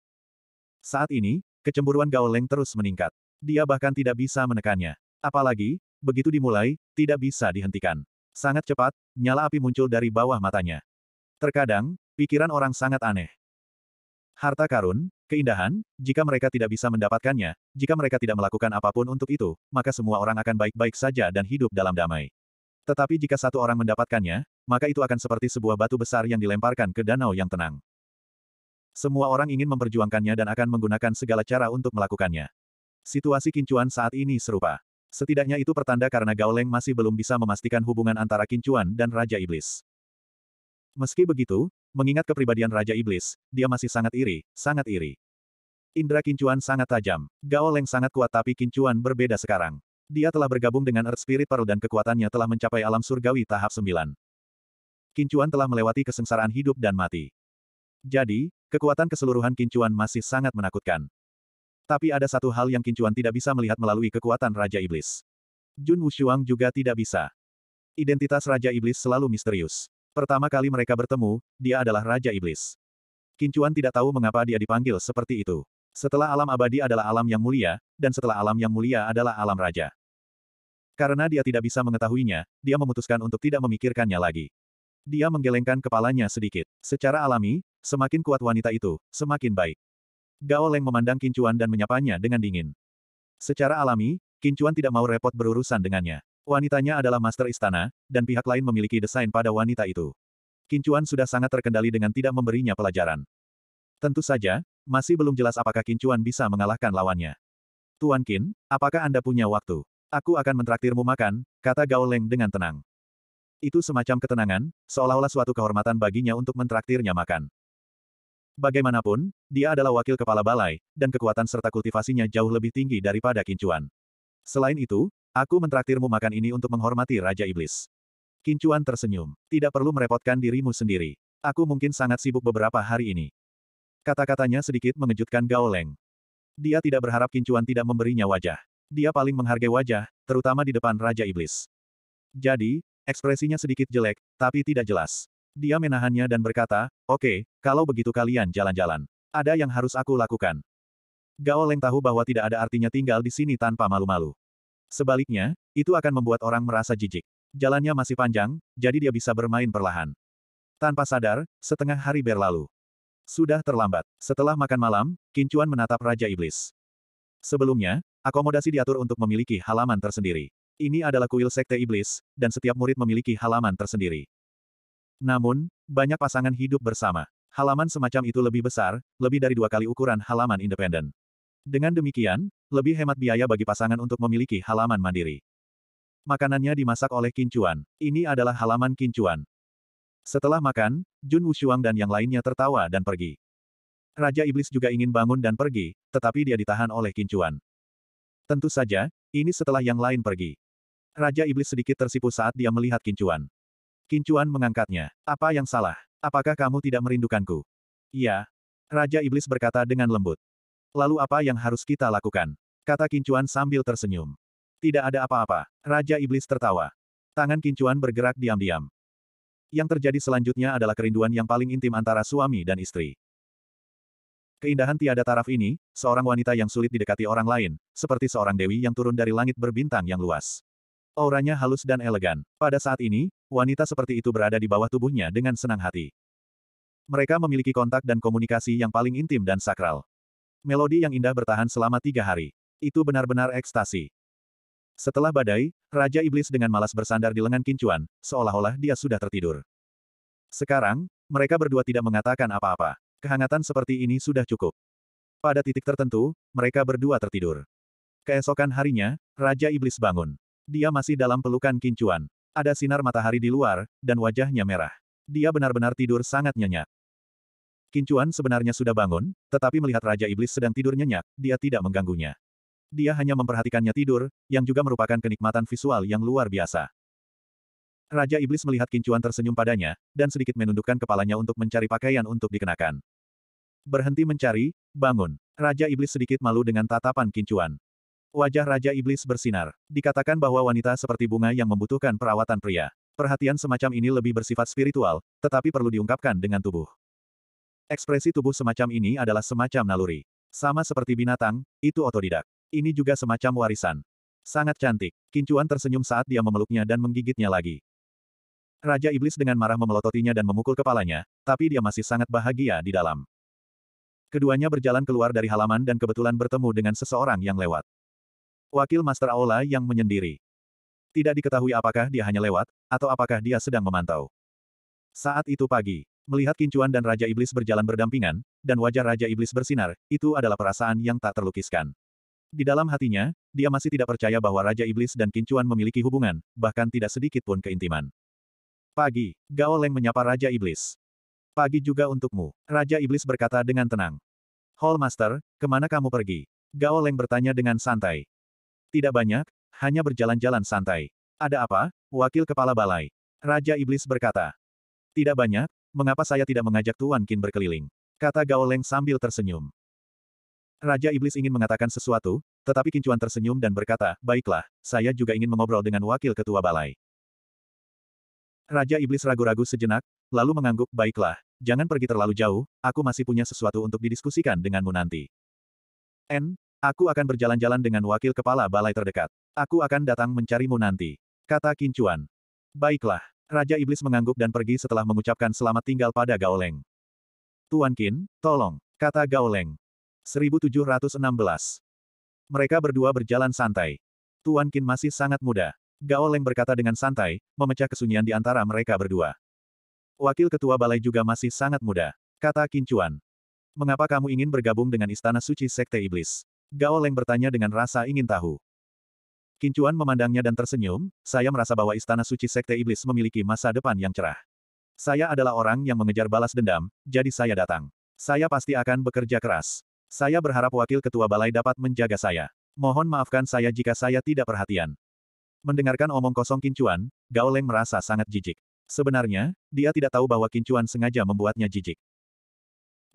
Saat ini, kecemburuan Gao Leng terus meningkat. Dia bahkan tidak bisa menekannya. Apalagi, begitu dimulai, tidak bisa dihentikan. Sangat cepat, nyala api muncul dari bawah matanya. Terkadang, pikiran orang sangat aneh. Harta karun, Keindahan, jika mereka tidak bisa mendapatkannya, jika mereka tidak melakukan apapun untuk itu, maka semua orang akan baik-baik saja dan hidup dalam damai. Tetapi jika satu orang mendapatkannya, maka itu akan seperti sebuah batu besar yang dilemparkan ke danau yang tenang. Semua orang ingin memperjuangkannya dan akan menggunakan segala cara untuk melakukannya. Situasi kincuan saat ini serupa. Setidaknya itu pertanda karena Gaoleng masih belum bisa memastikan hubungan antara kincuan dan Raja Iblis. Meski begitu, Mengingat kepribadian Raja Iblis, dia masih sangat iri, sangat iri. Indra Kincuan sangat tajam. Gao Leng sangat kuat tapi Kincuan berbeda sekarang. Dia telah bergabung dengan Earth Spirit Pearl dan kekuatannya telah mencapai alam surgawi tahap 9. Kincuan telah melewati kesengsaraan hidup dan mati. Jadi, kekuatan keseluruhan Kincuan masih sangat menakutkan. Tapi ada satu hal yang Kincuan tidak bisa melihat melalui kekuatan Raja Iblis. Jun Wushuang juga tidak bisa. Identitas Raja Iblis selalu misterius. Pertama kali mereka bertemu, dia adalah Raja Iblis. Kincuan tidak tahu mengapa dia dipanggil seperti itu. Setelah alam abadi adalah alam yang mulia, dan setelah alam yang mulia adalah alam raja. Karena dia tidak bisa mengetahuinya, dia memutuskan untuk tidak memikirkannya lagi. Dia menggelengkan kepalanya sedikit. Secara alami, semakin kuat wanita itu, semakin baik. Gao Leng memandang Kincuan dan menyapanya dengan dingin. Secara alami, Kincuan tidak mau repot berurusan dengannya. Wanitanya adalah master istana, dan pihak lain memiliki desain pada wanita itu. Kincuan sudah sangat terkendali dengan tidak memberinya pelajaran. Tentu saja, masih belum jelas apakah Kincuan bisa mengalahkan lawannya. Tuan Kin, apakah Anda punya waktu? Aku akan mentraktirmu makan, kata Gao Leng dengan tenang. Itu semacam ketenangan, seolah-olah suatu kehormatan baginya untuk mentraktirnya makan. Bagaimanapun, dia adalah wakil kepala balai, dan kekuatan serta kultivasinya jauh lebih tinggi daripada Kincuan. Selain itu, Aku mentraktirmu makan ini untuk menghormati Raja Iblis. Kincuan tersenyum. Tidak perlu merepotkan dirimu sendiri. Aku mungkin sangat sibuk beberapa hari ini. Kata-katanya sedikit mengejutkan Gao Leng. Dia tidak berharap Kincuan tidak memberinya wajah. Dia paling menghargai wajah, terutama di depan Raja Iblis. Jadi, ekspresinya sedikit jelek, tapi tidak jelas. Dia menahannya dan berkata, oke, okay, kalau begitu kalian jalan-jalan. Ada yang harus aku lakukan. Gao Leng tahu bahwa tidak ada artinya tinggal di sini tanpa malu-malu. Sebaliknya, itu akan membuat orang merasa jijik. Jalannya masih panjang, jadi dia bisa bermain perlahan. Tanpa sadar, setengah hari berlalu. Sudah terlambat. Setelah makan malam, Kincuan menatap Raja Iblis. Sebelumnya, akomodasi diatur untuk memiliki halaman tersendiri. Ini adalah kuil sekte iblis, dan setiap murid memiliki halaman tersendiri. Namun, banyak pasangan hidup bersama. Halaman semacam itu lebih besar, lebih dari dua kali ukuran halaman independen. Dengan demikian, lebih hemat biaya bagi pasangan untuk memiliki halaman mandiri. Makanannya dimasak oleh Kincuan. Ini adalah halaman Kincuan. Setelah makan, Jun Wushuang dan yang lainnya tertawa dan pergi. Raja Iblis juga ingin bangun dan pergi, tetapi dia ditahan oleh Kincuan. Tentu saja, ini setelah yang lain pergi. Raja Iblis sedikit tersipu saat dia melihat Kincuan. Kincuan mengangkatnya. Apa yang salah? Apakah kamu tidak merindukanku? Iya. Raja Iblis berkata dengan lembut. Lalu apa yang harus kita lakukan? Kata Kincuan sambil tersenyum. Tidak ada apa-apa. Raja Iblis tertawa. Tangan Kincuan bergerak diam-diam. Yang terjadi selanjutnya adalah kerinduan yang paling intim antara suami dan istri. Keindahan tiada taraf ini, seorang wanita yang sulit didekati orang lain, seperti seorang dewi yang turun dari langit berbintang yang luas. Auranya halus dan elegan. Pada saat ini, wanita seperti itu berada di bawah tubuhnya dengan senang hati. Mereka memiliki kontak dan komunikasi yang paling intim dan sakral. Melodi yang indah bertahan selama tiga hari. Itu benar-benar ekstasi. Setelah badai, Raja Iblis dengan malas bersandar di lengan Kincuan, seolah-olah dia sudah tertidur. Sekarang, mereka berdua tidak mengatakan apa-apa. Kehangatan seperti ini sudah cukup. Pada titik tertentu, mereka berdua tertidur. Keesokan harinya, Raja Iblis bangun. Dia masih dalam pelukan Kincuan. Ada sinar matahari di luar, dan wajahnya merah. Dia benar-benar tidur sangat nyenyak. Kincuan sebenarnya sudah bangun, tetapi melihat Raja Iblis sedang tidur nyenyak, dia tidak mengganggunya. Dia hanya memperhatikannya tidur, yang juga merupakan kenikmatan visual yang luar biasa. Raja Iblis melihat Kincuan tersenyum padanya, dan sedikit menundukkan kepalanya untuk mencari pakaian untuk dikenakan. Berhenti mencari, bangun. Raja Iblis sedikit malu dengan tatapan Kincuan. Wajah Raja Iblis bersinar. Dikatakan bahwa wanita seperti bunga yang membutuhkan perawatan pria. Perhatian semacam ini lebih bersifat spiritual, tetapi perlu diungkapkan dengan tubuh. Ekspresi tubuh semacam ini adalah semacam naluri. Sama seperti binatang, itu otodidak. Ini juga semacam warisan. Sangat cantik. Kincuan tersenyum saat dia memeluknya dan menggigitnya lagi. Raja Iblis dengan marah memelototinya dan memukul kepalanya, tapi dia masih sangat bahagia di dalam. Keduanya berjalan keluar dari halaman dan kebetulan bertemu dengan seseorang yang lewat. Wakil Master Aula yang menyendiri. Tidak diketahui apakah dia hanya lewat, atau apakah dia sedang memantau. Saat itu pagi, Melihat Kincuan dan Raja Iblis berjalan berdampingan, dan wajah Raja Iblis bersinar, itu adalah perasaan yang tak terlukiskan. Di dalam hatinya, dia masih tidak percaya bahwa Raja Iblis dan Kincuan memiliki hubungan, bahkan tidak sedikit pun keintiman. Pagi, Gao Leng menyapa Raja Iblis. Pagi juga untukmu, Raja Iblis berkata dengan tenang. Hall Master, kemana kamu pergi? Gao Leng bertanya dengan santai. Tidak banyak, hanya berjalan-jalan santai. Ada apa, Wakil Kepala Balai? Raja Iblis berkata. Tidak banyak, Mengapa saya tidak mengajak Tuan Qin berkeliling? Kata Gao Leng sambil tersenyum. Raja Iblis ingin mengatakan sesuatu, tetapi Kincuan tersenyum dan berkata, Baiklah, saya juga ingin mengobrol dengan Wakil Ketua Balai. Raja Iblis ragu-ragu sejenak, lalu mengangguk, Baiklah, jangan pergi terlalu jauh, aku masih punya sesuatu untuk didiskusikan denganmu nanti. N, aku akan berjalan-jalan dengan Wakil Kepala Balai terdekat. Aku akan datang mencarimu nanti. Kata Kincuan. Baiklah. Raja Iblis mengangguk dan pergi setelah mengucapkan selamat tinggal pada Gaoleng. Tuan Qin, tolong, kata Gaoleng. 1716. Mereka berdua berjalan santai. Tuan Qin masih sangat muda. Gaoleng berkata dengan santai, memecah kesunyian di antara mereka berdua. Wakil Ketua Balai juga masih sangat muda. Kata Qin Chuan. Mengapa kamu ingin bergabung dengan Istana Suci Sekte Iblis? Gaoleng bertanya dengan rasa ingin tahu. Kincuan memandangnya dan tersenyum, saya merasa bahwa Istana Suci Sekte Iblis memiliki masa depan yang cerah. Saya adalah orang yang mengejar balas dendam, jadi saya datang. Saya pasti akan bekerja keras. Saya berharap Wakil Ketua Balai dapat menjaga saya. Mohon maafkan saya jika saya tidak perhatian. Mendengarkan omong kosong Kincuan, Gao Leng merasa sangat jijik. Sebenarnya, dia tidak tahu bahwa Kincuan sengaja membuatnya jijik.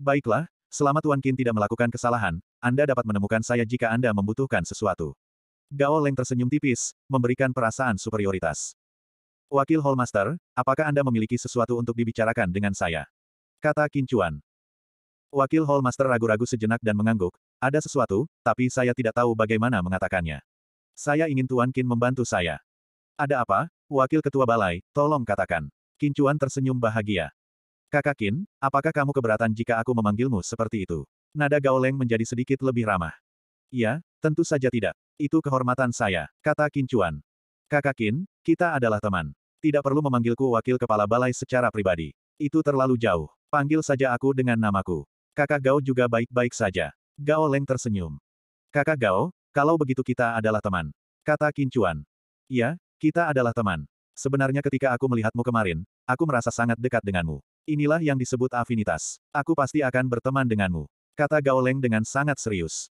Baiklah, selama Tuan Kin tidak melakukan kesalahan, Anda dapat menemukan saya jika Anda membutuhkan sesuatu. Gao Leng tersenyum tipis, memberikan perasaan superioritas. Wakil Hallmaster, apakah Anda memiliki sesuatu untuk dibicarakan dengan saya? Kata Kincuan. Wakil Hallmaster ragu-ragu sejenak dan mengangguk, ada sesuatu, tapi saya tidak tahu bagaimana mengatakannya. Saya ingin Tuan Kin membantu saya. Ada apa, Wakil Ketua Balai, tolong katakan. Kincuan tersenyum bahagia. Kakak Kin, apakah kamu keberatan jika aku memanggilmu seperti itu? Nada Gao Leng menjadi sedikit lebih ramah. Iya, tentu saja tidak. Itu kehormatan saya, kata Kincuan. Kakak Kin, kita adalah teman. Tidak perlu memanggilku wakil kepala balai secara pribadi. Itu terlalu jauh. Panggil saja aku dengan namaku. Kakak Gao juga baik-baik saja. Gao Leng tersenyum. Kakak Gao, kalau begitu kita adalah teman. Kata Kincuan. Ya, kita adalah teman. Sebenarnya ketika aku melihatmu kemarin, aku merasa sangat dekat denganmu. Inilah yang disebut afinitas. Aku pasti akan berteman denganmu. Kata Gao Leng dengan sangat serius.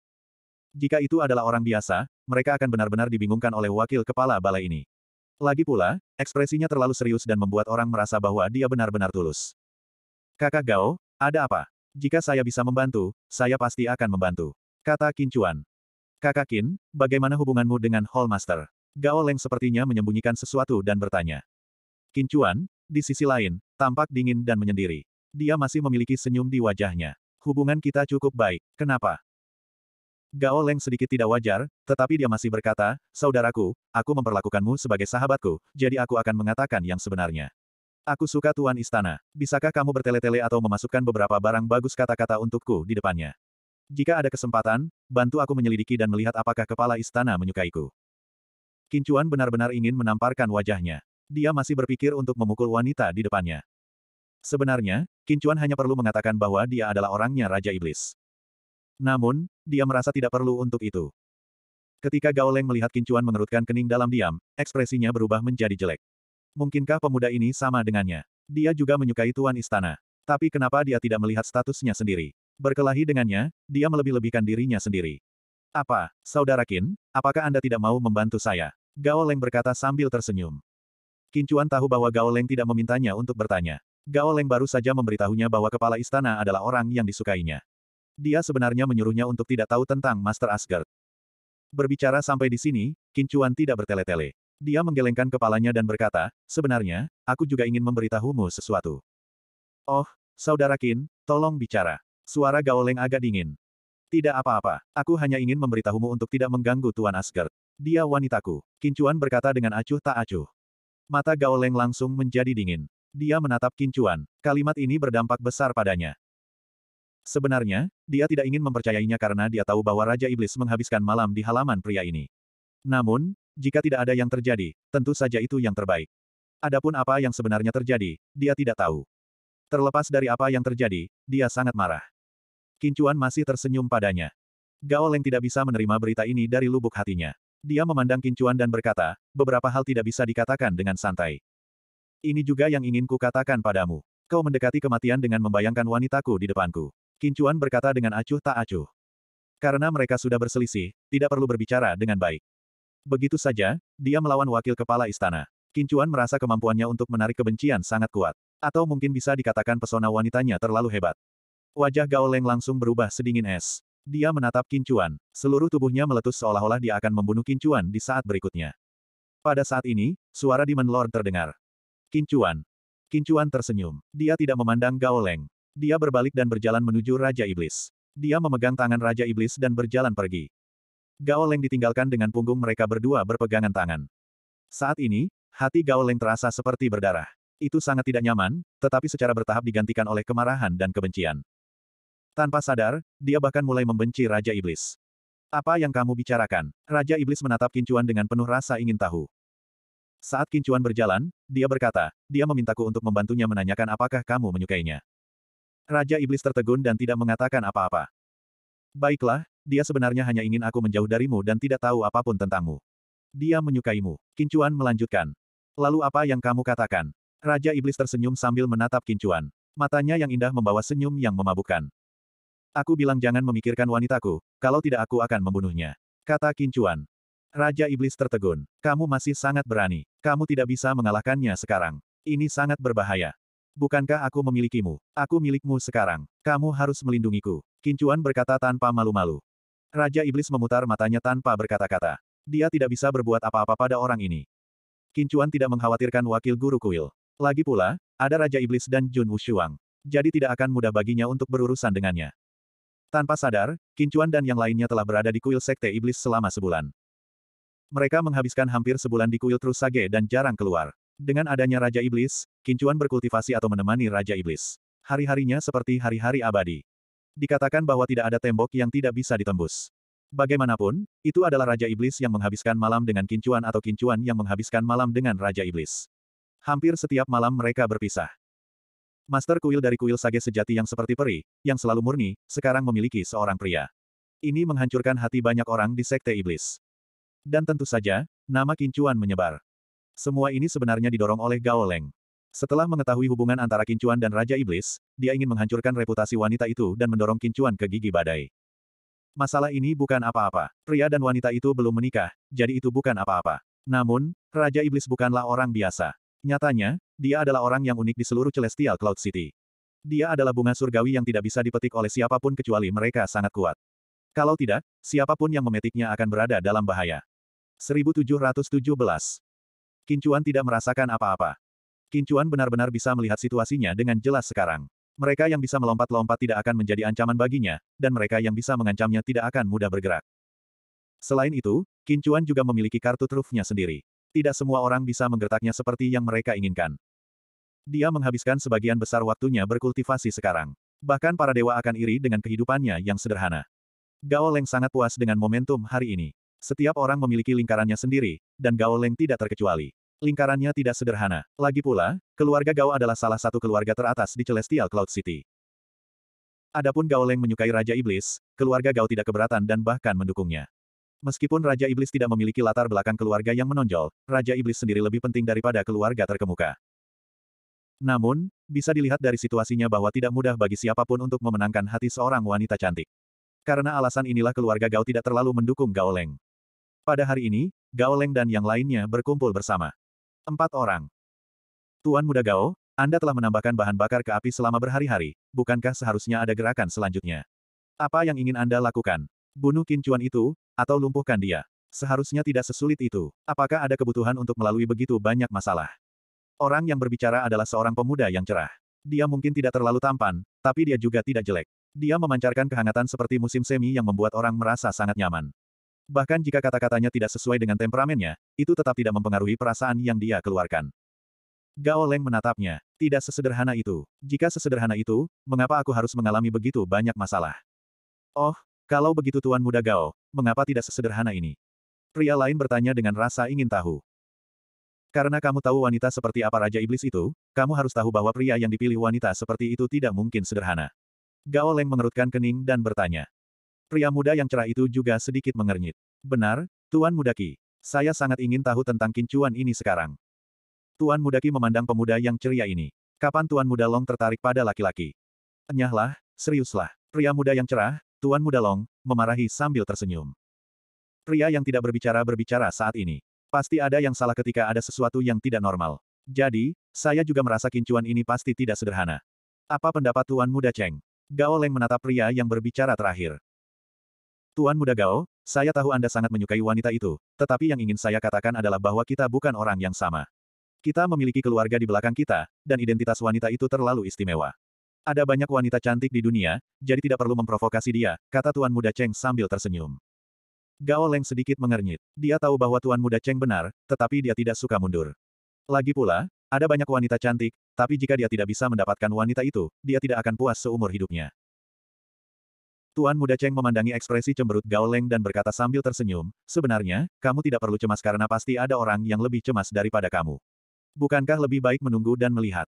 Jika itu adalah orang biasa, mereka akan benar-benar dibingungkan oleh wakil kepala balai ini. Lagi pula, ekspresinya terlalu serius dan membuat orang merasa bahwa dia benar-benar tulus. Kakak Gao, ada apa? Jika saya bisa membantu, saya pasti akan membantu. Kata Qin Chuan. Kakak Qin, bagaimana hubunganmu dengan Hallmaster? Gao Leng sepertinya menyembunyikan sesuatu dan bertanya. Qin Chuan, di sisi lain, tampak dingin dan menyendiri. Dia masih memiliki senyum di wajahnya. Hubungan kita cukup baik. Kenapa? Gao Leng sedikit tidak wajar, tetapi dia masih berkata, Saudaraku, aku memperlakukanmu sebagai sahabatku, jadi aku akan mengatakan yang sebenarnya. Aku suka Tuan Istana. Bisakah kamu bertele-tele atau memasukkan beberapa barang bagus kata-kata untukku di depannya? Jika ada kesempatan, bantu aku menyelidiki dan melihat apakah kepala istana menyukaiku. Kincuan benar-benar ingin menamparkan wajahnya. Dia masih berpikir untuk memukul wanita di depannya. Sebenarnya, Kincuan hanya perlu mengatakan bahwa dia adalah orangnya Raja Iblis. Namun, dia merasa tidak perlu untuk itu. Ketika Gao Leng melihat Kincuan mengerutkan kening dalam diam, ekspresinya berubah menjadi jelek. Mungkinkah pemuda ini sama dengannya? Dia juga menyukai Tuan Istana. Tapi kenapa dia tidak melihat statusnya sendiri? Berkelahi dengannya, dia melebih-lebihkan dirinya sendiri. Apa, Saudara Kin, apakah Anda tidak mau membantu saya? Gao Leng berkata sambil tersenyum. Kincuan tahu bahwa Gao Leng tidak memintanya untuk bertanya. Gao Leng baru saja memberitahunya bahwa kepala istana adalah orang yang disukainya. Dia sebenarnya menyuruhnya untuk tidak tahu tentang Master Asgard. Berbicara sampai di sini, Kincuan tidak bertele-tele. Dia menggelengkan kepalanya dan berkata, sebenarnya, aku juga ingin memberitahumu sesuatu. Oh, saudara Kin, tolong bicara. Suara Gaoleng agak dingin. Tidak apa-apa, aku hanya ingin memberitahumu untuk tidak mengganggu Tuan Asgard. Dia wanitaku, Kincuan berkata dengan acuh tak acuh. Mata Gaoleng langsung menjadi dingin. Dia menatap Kincuan. Kalimat ini berdampak besar padanya. Sebenarnya, dia tidak ingin mempercayainya karena dia tahu bahwa Raja Iblis menghabiskan malam di halaman pria ini. Namun, jika tidak ada yang terjadi, tentu saja itu yang terbaik. Adapun apa yang sebenarnya terjadi, dia tidak tahu. Terlepas dari apa yang terjadi, dia sangat marah. Kincuan masih tersenyum padanya. Gao Leng tidak bisa menerima berita ini dari lubuk hatinya. Dia memandang Kincuan dan berkata, beberapa hal tidak bisa dikatakan dengan santai. Ini juga yang ingin kukatakan padamu. Kau mendekati kematian dengan membayangkan wanitaku di depanku. Kincuan berkata dengan acuh tak acuh. Karena mereka sudah berselisih, tidak perlu berbicara dengan baik. Begitu saja, dia melawan wakil kepala istana. Kincuan merasa kemampuannya untuk menarik kebencian sangat kuat. Atau mungkin bisa dikatakan pesona wanitanya terlalu hebat. Wajah Gao Leng langsung berubah sedingin es. Dia menatap Kincuan. Seluruh tubuhnya meletus seolah-olah dia akan membunuh Kincuan di saat berikutnya. Pada saat ini, suara Demon Lord terdengar. Kincuan. Kincuan tersenyum. Dia tidak memandang Gao Leng. Dia berbalik dan berjalan menuju Raja Iblis. Dia memegang tangan Raja Iblis dan berjalan pergi. Gao Leng ditinggalkan dengan punggung mereka berdua berpegangan tangan. Saat ini, hati Gao Leng terasa seperti berdarah. Itu sangat tidak nyaman, tetapi secara bertahap digantikan oleh kemarahan dan kebencian. Tanpa sadar, dia bahkan mulai membenci Raja Iblis. Apa yang kamu bicarakan? Raja Iblis menatap Kincuan dengan penuh rasa ingin tahu. Saat Kincuan berjalan, dia berkata, dia memintaku untuk membantunya menanyakan apakah kamu menyukainya. Raja Iblis tertegun dan tidak mengatakan apa-apa. Baiklah, dia sebenarnya hanya ingin aku menjauh darimu dan tidak tahu apapun tentangmu. Dia menyukaimu. Kincuan melanjutkan. Lalu apa yang kamu katakan? Raja Iblis tersenyum sambil menatap Kincuan. Matanya yang indah membawa senyum yang memabukkan. Aku bilang jangan memikirkan wanitaku, kalau tidak aku akan membunuhnya. Kata Kincuan. Raja Iblis tertegun. Kamu masih sangat berani. Kamu tidak bisa mengalahkannya sekarang. Ini sangat berbahaya. Bukankah aku memilikimu? Aku milikmu sekarang. Kamu harus melindungiku. Kincuan berkata tanpa malu-malu. Raja Iblis memutar matanya tanpa berkata-kata. Dia tidak bisa berbuat apa-apa pada orang ini. Kincuan tidak mengkhawatirkan wakil guru kuil. Lagi pula, ada Raja Iblis dan Jun Wushuang. Jadi tidak akan mudah baginya untuk berurusan dengannya. Tanpa sadar, Kincuan dan yang lainnya telah berada di kuil Sekte Iblis selama sebulan. Mereka menghabiskan hampir sebulan di kuil Trusage dan jarang keluar. Dengan adanya Raja Iblis, Kincuan berkultivasi atau menemani Raja Iblis. Hari-harinya seperti hari-hari abadi. Dikatakan bahwa tidak ada tembok yang tidak bisa ditembus. Bagaimanapun, itu adalah Raja Iblis yang menghabiskan malam dengan Kincuan atau Kincuan yang menghabiskan malam dengan Raja Iblis. Hampir setiap malam mereka berpisah. Master kuil dari kuil sage sejati yang seperti peri, yang selalu murni, sekarang memiliki seorang pria. Ini menghancurkan hati banyak orang di sekte iblis. Dan tentu saja, nama Kincuan menyebar. Semua ini sebenarnya didorong oleh Gao Leng. Setelah mengetahui hubungan antara Kincuan dan Raja Iblis, dia ingin menghancurkan reputasi wanita itu dan mendorong Kincuan ke gigi badai. Masalah ini bukan apa-apa. Pria dan wanita itu belum menikah, jadi itu bukan apa-apa. Namun, Raja Iblis bukanlah orang biasa. Nyatanya, dia adalah orang yang unik di seluruh Celestial Cloud City. Dia adalah bunga surgawi yang tidak bisa dipetik oleh siapapun kecuali mereka sangat kuat. Kalau tidak, siapapun yang memetiknya akan berada dalam bahaya. 1717 Kincuan tidak merasakan apa-apa. Kincuan benar-benar bisa melihat situasinya dengan jelas sekarang. Mereka yang bisa melompat-lompat tidak akan menjadi ancaman baginya, dan mereka yang bisa mengancamnya tidak akan mudah bergerak. Selain itu, Kincuan juga memiliki kartu trufnya sendiri. Tidak semua orang bisa menggertaknya seperti yang mereka inginkan. Dia menghabiskan sebagian besar waktunya berkultivasi sekarang. Bahkan para dewa akan iri dengan kehidupannya yang sederhana. Gao Leng sangat puas dengan momentum hari ini. Setiap orang memiliki lingkarannya sendiri, dan Gao Leng tidak terkecuali. Lingkarannya tidak sederhana. Lagi pula, keluarga Gao adalah salah satu keluarga teratas di Celestial Cloud City. Adapun Gao Leng menyukai Raja Iblis, keluarga Gao tidak keberatan dan bahkan mendukungnya. Meskipun Raja Iblis tidak memiliki latar belakang keluarga yang menonjol, Raja Iblis sendiri lebih penting daripada keluarga terkemuka. Namun, bisa dilihat dari situasinya bahwa tidak mudah bagi siapapun untuk memenangkan hati seorang wanita cantik. Karena alasan inilah keluarga Gao tidak terlalu mendukung Gao Leng. Pada hari ini, Gao Leng dan yang lainnya berkumpul bersama. Empat orang. Tuan Muda Gao, Anda telah menambahkan bahan bakar ke api selama berhari-hari, bukankah seharusnya ada gerakan selanjutnya? Apa yang ingin Anda lakukan? Bunuh kincuan itu, atau lumpuhkan dia? Seharusnya tidak sesulit itu. Apakah ada kebutuhan untuk melalui begitu banyak masalah? Orang yang berbicara adalah seorang pemuda yang cerah. Dia mungkin tidak terlalu tampan, tapi dia juga tidak jelek. Dia memancarkan kehangatan seperti musim semi yang membuat orang merasa sangat nyaman. Bahkan jika kata-katanya tidak sesuai dengan temperamennya, itu tetap tidak mempengaruhi perasaan yang dia keluarkan. Gao Leng menatapnya. Tidak sesederhana itu. Jika sesederhana itu, mengapa aku harus mengalami begitu banyak masalah? Oh, kalau begitu Tuan Muda Gao, mengapa tidak sesederhana ini? Pria lain bertanya dengan rasa ingin tahu. Karena kamu tahu wanita seperti apa Raja Iblis itu, kamu harus tahu bahwa pria yang dipilih wanita seperti itu tidak mungkin sederhana. Gao Leng mengerutkan kening dan bertanya. Pria muda yang cerah itu juga sedikit mengernyit. Benar, Tuan Mudaki. Saya sangat ingin tahu tentang kincuan ini sekarang. Tuan Mudaki memandang pemuda yang ceria ini. Kapan Tuan Muda Long tertarik pada laki-laki? Enyahlah, seriuslah. Pria muda yang cerah, Tuan Muda Long, memarahi sambil tersenyum. Pria yang tidak berbicara berbicara saat ini. Pasti ada yang salah ketika ada sesuatu yang tidak normal. Jadi, saya juga merasa kincuan ini pasti tidak sederhana. Apa pendapat Tuan Muda Cheng? Gao Leng menatap pria yang berbicara terakhir. Tuan Muda Gao, saya tahu Anda sangat menyukai wanita itu, tetapi yang ingin saya katakan adalah bahwa kita bukan orang yang sama. Kita memiliki keluarga di belakang kita, dan identitas wanita itu terlalu istimewa. Ada banyak wanita cantik di dunia, jadi tidak perlu memprovokasi dia, kata Tuan Muda Cheng sambil tersenyum. Gao Leng sedikit mengernyit. Dia tahu bahwa Tuan Muda Cheng benar, tetapi dia tidak suka mundur. Lagi pula, ada banyak wanita cantik, tapi jika dia tidak bisa mendapatkan wanita itu, dia tidak akan puas seumur hidupnya. Tuan muda Cheng memandangi ekspresi cemberut Gao Leng dan berkata sambil tersenyum, sebenarnya, kamu tidak perlu cemas karena pasti ada orang yang lebih cemas daripada kamu. Bukankah lebih baik menunggu dan melihat?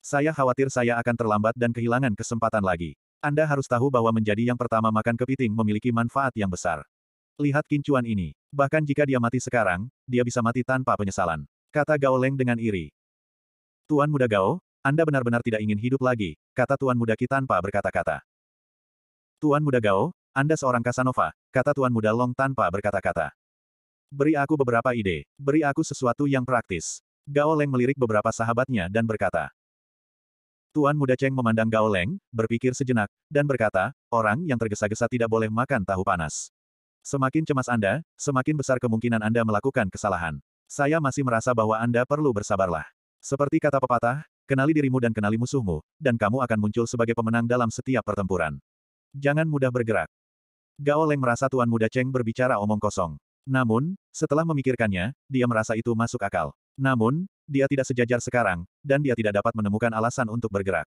Saya khawatir saya akan terlambat dan kehilangan kesempatan lagi. Anda harus tahu bahwa menjadi yang pertama makan kepiting memiliki manfaat yang besar. Lihat kincuan ini. Bahkan jika dia mati sekarang, dia bisa mati tanpa penyesalan. Kata Gao Leng dengan iri. Tuan muda Gao, Anda benar-benar tidak ingin hidup lagi, kata Tuan muda Ki tanpa berkata-kata. Tuan Muda Gao, Anda seorang Casanova, kata Tuan Muda Long tanpa berkata-kata. Beri aku beberapa ide, beri aku sesuatu yang praktis. Gao Leng melirik beberapa sahabatnya dan berkata. Tuan Muda Cheng memandang Gao Leng, berpikir sejenak, dan berkata, orang yang tergesa-gesa tidak boleh makan tahu panas. Semakin cemas Anda, semakin besar kemungkinan Anda melakukan kesalahan. Saya masih merasa bahwa Anda perlu bersabarlah. Seperti kata pepatah, kenali dirimu dan kenali musuhmu, dan kamu akan muncul sebagai pemenang dalam setiap pertempuran. Jangan mudah bergerak. Gao Leng merasa tuan muda Cheng berbicara omong kosong. Namun, setelah memikirkannya, dia merasa itu masuk akal. Namun, dia tidak sejajar sekarang, dan dia tidak dapat menemukan alasan untuk bergerak.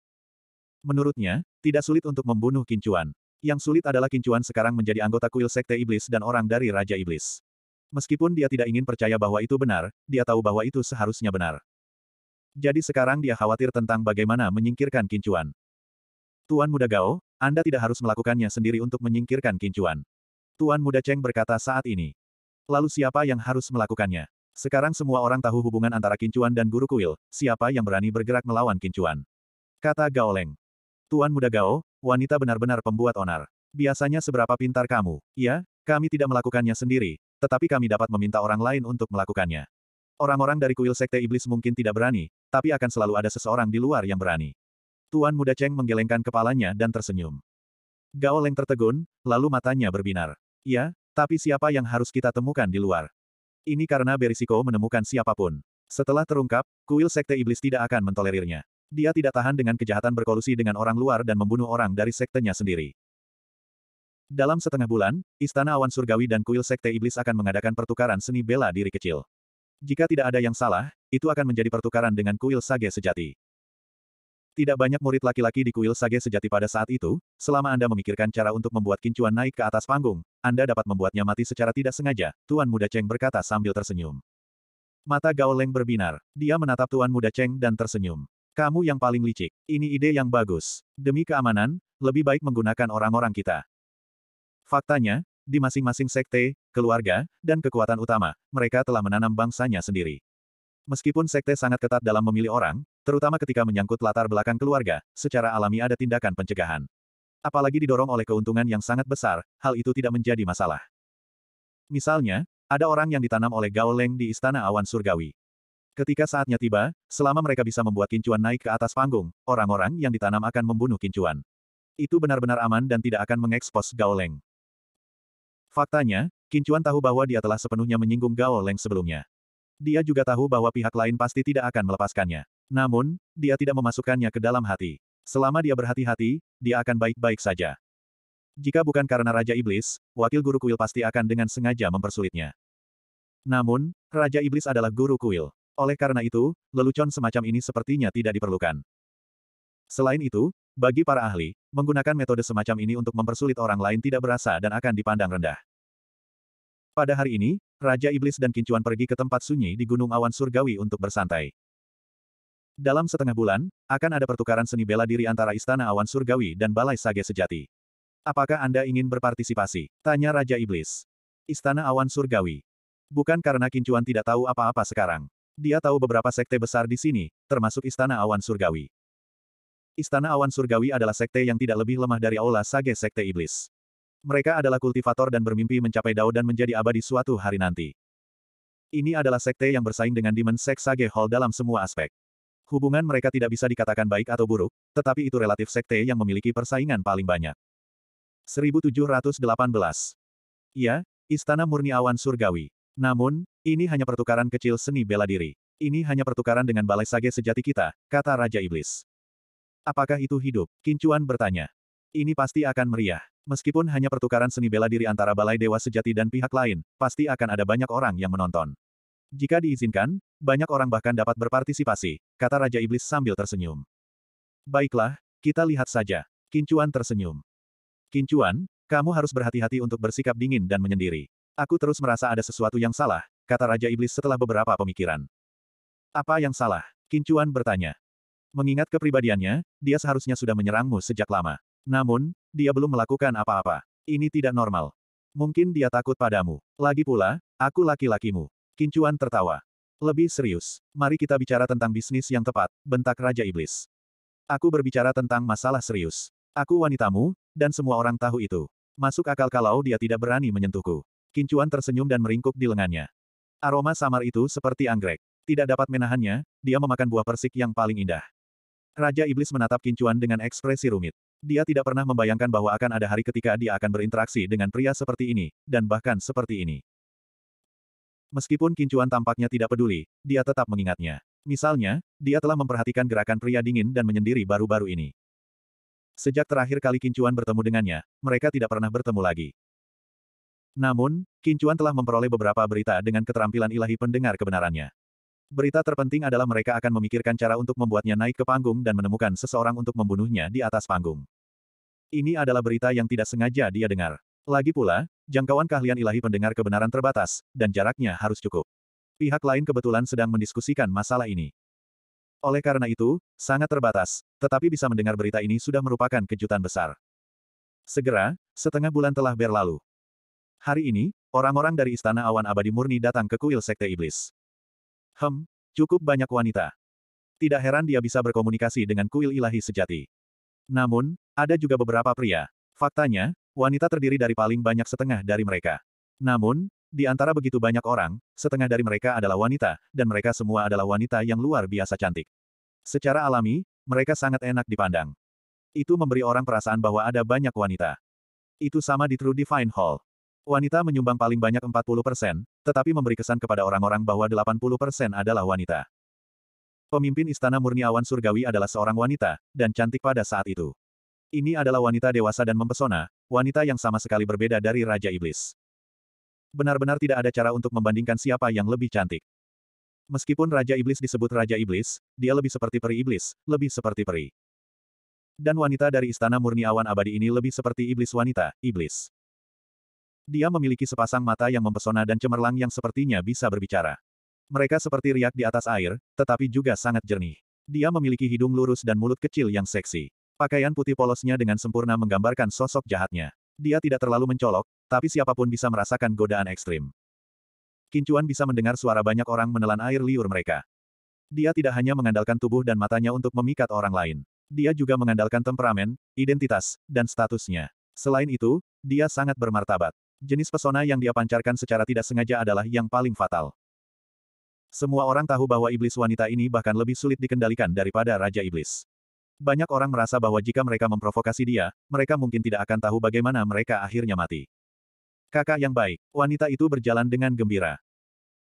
Menurutnya, tidak sulit untuk membunuh Kincuan. Yang sulit adalah Kincuan sekarang menjadi anggota kuil Sekte Iblis dan orang dari Raja Iblis. Meskipun dia tidak ingin percaya bahwa itu benar, dia tahu bahwa itu seharusnya benar. Jadi sekarang dia khawatir tentang bagaimana menyingkirkan Kincuan. Tuan Muda Gao, Anda tidak harus melakukannya sendiri untuk menyingkirkan kincuan. Tuan Muda Cheng berkata saat ini. Lalu siapa yang harus melakukannya? Sekarang semua orang tahu hubungan antara kincuan dan guru kuil, siapa yang berani bergerak melawan kincuan. Kata Gao Leng. Tuan Muda Gao, wanita benar-benar pembuat onar. Biasanya seberapa pintar kamu? Ya, kami tidak melakukannya sendiri, tetapi kami dapat meminta orang lain untuk melakukannya. Orang-orang dari kuil Sekte Iblis mungkin tidak berani, tapi akan selalu ada seseorang di luar yang berani. Tuan muda Cheng menggelengkan kepalanya dan tersenyum. Gao Leng tertegun, lalu matanya berbinar. Ya, tapi siapa yang harus kita temukan di luar? Ini karena berisiko menemukan siapapun. Setelah terungkap, kuil sekte iblis tidak akan mentolerirnya. Dia tidak tahan dengan kejahatan berkolusi dengan orang luar dan membunuh orang dari sektenya sendiri. Dalam setengah bulan, Istana Awan Surgawi dan kuil sekte iblis akan mengadakan pertukaran seni bela diri kecil. Jika tidak ada yang salah, itu akan menjadi pertukaran dengan kuil sage sejati. Tidak banyak murid laki-laki di kuil sage sejati pada saat itu, selama Anda memikirkan cara untuk membuat kincuan naik ke atas panggung, Anda dapat membuatnya mati secara tidak sengaja, Tuan Muda Cheng berkata sambil tersenyum. Mata Gao Leng berbinar. Dia menatap Tuan Muda Cheng dan tersenyum. Kamu yang paling licik. Ini ide yang bagus. Demi keamanan, lebih baik menggunakan orang-orang kita. Faktanya, di masing-masing sekte, keluarga, dan kekuatan utama, mereka telah menanam bangsanya sendiri. Meskipun sekte sangat ketat dalam memilih orang, terutama ketika menyangkut latar belakang keluarga, secara alami ada tindakan pencegahan. Apalagi didorong oleh keuntungan yang sangat besar, hal itu tidak menjadi masalah. Misalnya, ada orang yang ditanam oleh Gao Leng di Istana Awan Surgawi. Ketika saatnya tiba, selama mereka bisa membuat kincuan naik ke atas panggung, orang-orang yang ditanam akan membunuh kincuan. Itu benar-benar aman dan tidak akan mengekspos Gao Leng. Faktanya, Kincuan tahu bahwa dia telah sepenuhnya menyinggung Gao Leng sebelumnya. Dia juga tahu bahwa pihak lain pasti tidak akan melepaskannya. Namun, dia tidak memasukkannya ke dalam hati. Selama dia berhati-hati, dia akan baik-baik saja. Jika bukan karena Raja Iblis, wakil guru kuil pasti akan dengan sengaja mempersulitnya. Namun, Raja Iblis adalah guru kuil. Oleh karena itu, lelucon semacam ini sepertinya tidak diperlukan. Selain itu, bagi para ahli, menggunakan metode semacam ini untuk mempersulit orang lain tidak berasa dan akan dipandang rendah. Pada hari ini, Raja Iblis dan Kincuan pergi ke tempat sunyi di Gunung Awan Surgawi untuk bersantai. Dalam setengah bulan, akan ada pertukaran seni bela diri antara Istana Awan Surgawi dan Balai Sage Sejati. Apakah Anda ingin berpartisipasi? Tanya Raja Iblis. Istana Awan Surgawi. Bukan karena Kincuan tidak tahu apa-apa sekarang. Dia tahu beberapa sekte besar di sini, termasuk Istana Awan Surgawi. Istana Awan Surgawi adalah sekte yang tidak lebih lemah dari Aula Sage Sekte Iblis. Mereka adalah kultivator dan bermimpi mencapai dao dan menjadi abadi suatu hari nanti. Ini adalah sekte yang bersaing dengan Demon Sek Sage Hall dalam semua aspek. Hubungan mereka tidak bisa dikatakan baik atau buruk, tetapi itu relatif sekte yang memiliki persaingan paling banyak. 1718. Iya, Istana Murni Awan Surgawi. Namun, ini hanya pertukaran kecil seni bela diri. Ini hanya pertukaran dengan balai sage sejati kita, kata Raja Iblis. Apakah itu hidup? Kincuan bertanya. Ini pasti akan meriah. Meskipun hanya pertukaran seni bela diri antara Balai Dewa Sejati dan pihak lain, pasti akan ada banyak orang yang menonton. Jika diizinkan, banyak orang bahkan dapat berpartisipasi, kata Raja Iblis sambil tersenyum. Baiklah, kita lihat saja. Kincuan tersenyum. Kincuan, kamu harus berhati-hati untuk bersikap dingin dan menyendiri. Aku terus merasa ada sesuatu yang salah, kata Raja Iblis setelah beberapa pemikiran. Apa yang salah? Kincuan bertanya. Mengingat kepribadiannya, dia seharusnya sudah menyerangmu sejak lama. Namun, dia belum melakukan apa-apa. Ini tidak normal. Mungkin dia takut padamu. Lagi pula, aku laki-lakimu. Kincuan tertawa. Lebih serius, mari kita bicara tentang bisnis yang tepat, bentak Raja Iblis. Aku berbicara tentang masalah serius. Aku wanitamu, dan semua orang tahu itu. Masuk akal kalau dia tidak berani menyentuhku. Kincuan tersenyum dan meringkuk di lengannya. Aroma samar itu seperti anggrek. Tidak dapat menahannya, dia memakan buah persik yang paling indah. Raja Iblis menatap Kincuan dengan ekspresi rumit. Dia tidak pernah membayangkan bahwa akan ada hari ketika dia akan berinteraksi dengan pria seperti ini, dan bahkan seperti ini. Meskipun Kincuan tampaknya tidak peduli, dia tetap mengingatnya. Misalnya, dia telah memperhatikan gerakan pria dingin dan menyendiri baru-baru ini. Sejak terakhir kali Kincuan bertemu dengannya, mereka tidak pernah bertemu lagi. Namun, Kincuan telah memperoleh beberapa berita dengan keterampilan ilahi pendengar kebenarannya. Berita terpenting adalah mereka akan memikirkan cara untuk membuatnya naik ke panggung dan menemukan seseorang untuk membunuhnya di atas panggung. Ini adalah berita yang tidak sengaja dia dengar. Lagi pula, jangkauan keahlian ilahi pendengar kebenaran terbatas, dan jaraknya harus cukup. Pihak lain kebetulan sedang mendiskusikan masalah ini. Oleh karena itu, sangat terbatas, tetapi bisa mendengar berita ini sudah merupakan kejutan besar. Segera, setengah bulan telah berlalu. Hari ini, orang-orang dari Istana Awan Abadi Murni datang ke kuil Sekte Iblis. Hem, cukup banyak wanita. Tidak heran dia bisa berkomunikasi dengan kuil ilahi sejati. Namun, ada juga beberapa pria. Faktanya, wanita terdiri dari paling banyak setengah dari mereka. Namun, di antara begitu banyak orang, setengah dari mereka adalah wanita, dan mereka semua adalah wanita yang luar biasa cantik. Secara alami, mereka sangat enak dipandang. Itu memberi orang perasaan bahwa ada banyak wanita. Itu sama di True Divine Hall. Wanita menyumbang paling banyak 40%, persen, tetapi memberi kesan kepada orang-orang bahwa 80% persen adalah wanita. Pemimpin Istana Murni Awan Surgawi adalah seorang wanita, dan cantik pada saat itu. Ini adalah wanita dewasa dan mempesona, wanita yang sama sekali berbeda dari Raja Iblis. Benar-benar tidak ada cara untuk membandingkan siapa yang lebih cantik. Meskipun Raja Iblis disebut Raja Iblis, dia lebih seperti peri iblis, lebih seperti peri. Dan wanita dari Istana Murni Awan Abadi ini lebih seperti iblis wanita, iblis. Dia memiliki sepasang mata yang mempesona dan cemerlang yang sepertinya bisa berbicara. Mereka seperti riak di atas air, tetapi juga sangat jernih. Dia memiliki hidung lurus dan mulut kecil yang seksi. Pakaian putih polosnya dengan sempurna menggambarkan sosok jahatnya. Dia tidak terlalu mencolok, tapi siapapun bisa merasakan godaan ekstrim. Kincuan bisa mendengar suara banyak orang menelan air liur mereka. Dia tidak hanya mengandalkan tubuh dan matanya untuk memikat orang lain. Dia juga mengandalkan temperamen, identitas, dan statusnya. Selain itu, dia sangat bermartabat. Jenis pesona yang dia pancarkan secara tidak sengaja adalah yang paling fatal. Semua orang tahu bahwa iblis wanita ini bahkan lebih sulit dikendalikan daripada Raja Iblis. Banyak orang merasa bahwa jika mereka memprovokasi dia, mereka mungkin tidak akan tahu bagaimana mereka akhirnya mati. Kakak yang baik, wanita itu berjalan dengan gembira.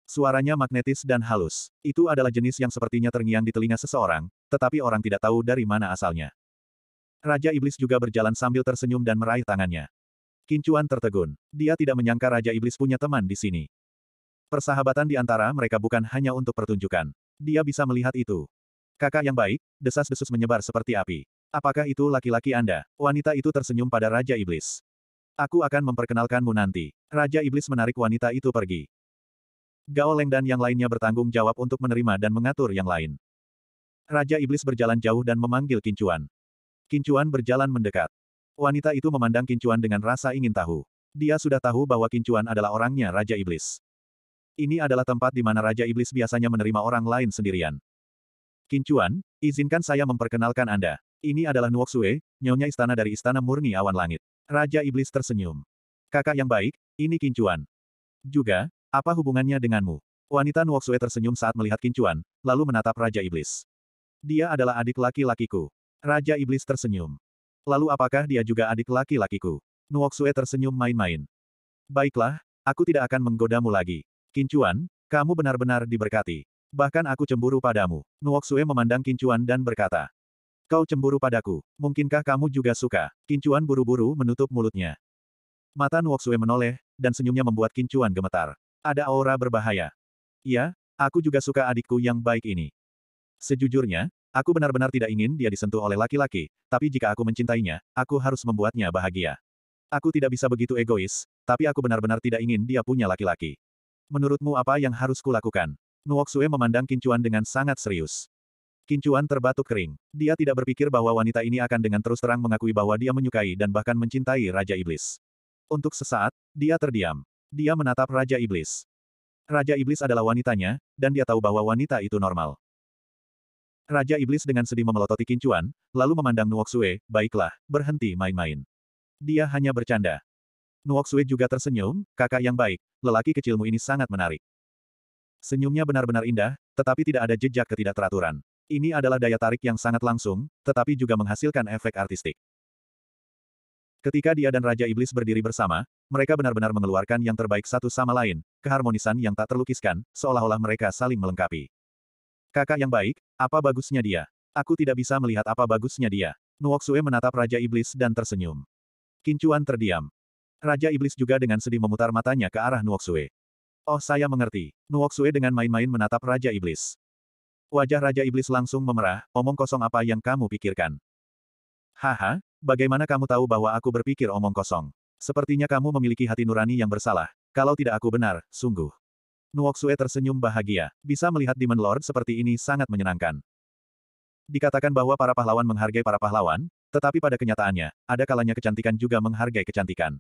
Suaranya magnetis dan halus. Itu adalah jenis yang sepertinya terngiang di telinga seseorang, tetapi orang tidak tahu dari mana asalnya. Raja Iblis juga berjalan sambil tersenyum dan meraih tangannya. Kincuan tertegun. Dia tidak menyangka Raja Iblis punya teman di sini. Persahabatan di antara mereka bukan hanya untuk pertunjukan. Dia bisa melihat itu. Kakak yang baik, desas-desus menyebar seperti api. Apakah itu laki-laki Anda? Wanita itu tersenyum pada Raja Iblis. Aku akan memperkenalkanmu nanti. Raja Iblis menarik wanita itu pergi. Gao Leng dan yang lainnya bertanggung jawab untuk menerima dan mengatur yang lain. Raja Iblis berjalan jauh dan memanggil Kincuan. Kincuan berjalan mendekat. Wanita itu memandang Kincuan dengan rasa ingin tahu. Dia sudah tahu bahwa Kincuan adalah orangnya Raja Iblis. Ini adalah tempat di mana Raja Iblis biasanya menerima orang lain sendirian. Kincuan, izinkan saya memperkenalkan Anda. Ini adalah Nuok Nuoksue, nyonya istana dari Istana Murni Awan Langit. Raja Iblis tersenyum. Kakak yang baik, ini Kincuan. Juga, apa hubungannya denganmu? Wanita Nuok Nuoksue tersenyum saat melihat Kincuan, lalu menatap Raja Iblis. Dia adalah adik laki-lakiku. Raja Iblis tersenyum. Lalu apakah dia juga adik laki-lakiku? Nuok Nuoksue tersenyum main-main. Baiklah, aku tidak akan menggodamu lagi. Kincuan, kamu benar-benar diberkati. Bahkan aku cemburu padamu. Nuok Nuoksue memandang Kincuan dan berkata. Kau cemburu padaku. Mungkinkah kamu juga suka? Kincuan buru-buru menutup mulutnya. Mata Nuok Nuoksue menoleh, dan senyumnya membuat Kincuan gemetar. Ada aura berbahaya. ya, aku juga suka adikku yang baik ini. Sejujurnya, aku benar-benar tidak ingin dia disentuh oleh laki-laki, tapi jika aku mencintainya, aku harus membuatnya bahagia. Aku tidak bisa begitu egois, tapi aku benar-benar tidak ingin dia punya laki-laki. Menurutmu apa yang harus kulakukan? Nuok Nuoksue memandang Kincuan dengan sangat serius. Kincuan terbatuk kering. Dia tidak berpikir bahwa wanita ini akan dengan terus terang mengakui bahwa dia menyukai dan bahkan mencintai Raja Iblis. Untuk sesaat, dia terdiam. Dia menatap Raja Iblis. Raja Iblis adalah wanitanya, dan dia tahu bahwa wanita itu normal. Raja Iblis dengan sedih memelototi Kincuan, lalu memandang Nuok Nuoksue, baiklah, berhenti main-main. Dia hanya bercanda. Nuok Nuoksue juga tersenyum, kakak yang baik, lelaki kecilmu ini sangat menarik. Senyumnya benar-benar indah, tetapi tidak ada jejak ketidakteraturan. Ini adalah daya tarik yang sangat langsung, tetapi juga menghasilkan efek artistik. Ketika dia dan Raja Iblis berdiri bersama, mereka benar-benar mengeluarkan yang terbaik satu sama lain, keharmonisan yang tak terlukiskan, seolah-olah mereka saling melengkapi. Kakak yang baik, apa bagusnya dia? Aku tidak bisa melihat apa bagusnya dia. Nuoksue menatap Raja Iblis dan tersenyum. Kincuan terdiam. Raja Iblis juga dengan sedih memutar matanya ke arah Nuoksue. Oh saya mengerti. Nuok Nuoksue dengan main-main menatap Raja Iblis. Wajah Raja Iblis langsung memerah, omong kosong apa yang kamu pikirkan. Haha, bagaimana kamu tahu bahwa aku berpikir omong kosong? Sepertinya kamu memiliki hati nurani yang bersalah. Kalau tidak aku benar, sungguh. Nuok Nuoksue tersenyum bahagia. Bisa melihat Demon Lord seperti ini sangat menyenangkan. Dikatakan bahwa para pahlawan menghargai para pahlawan, tetapi pada kenyataannya, ada kalanya kecantikan juga menghargai kecantikan.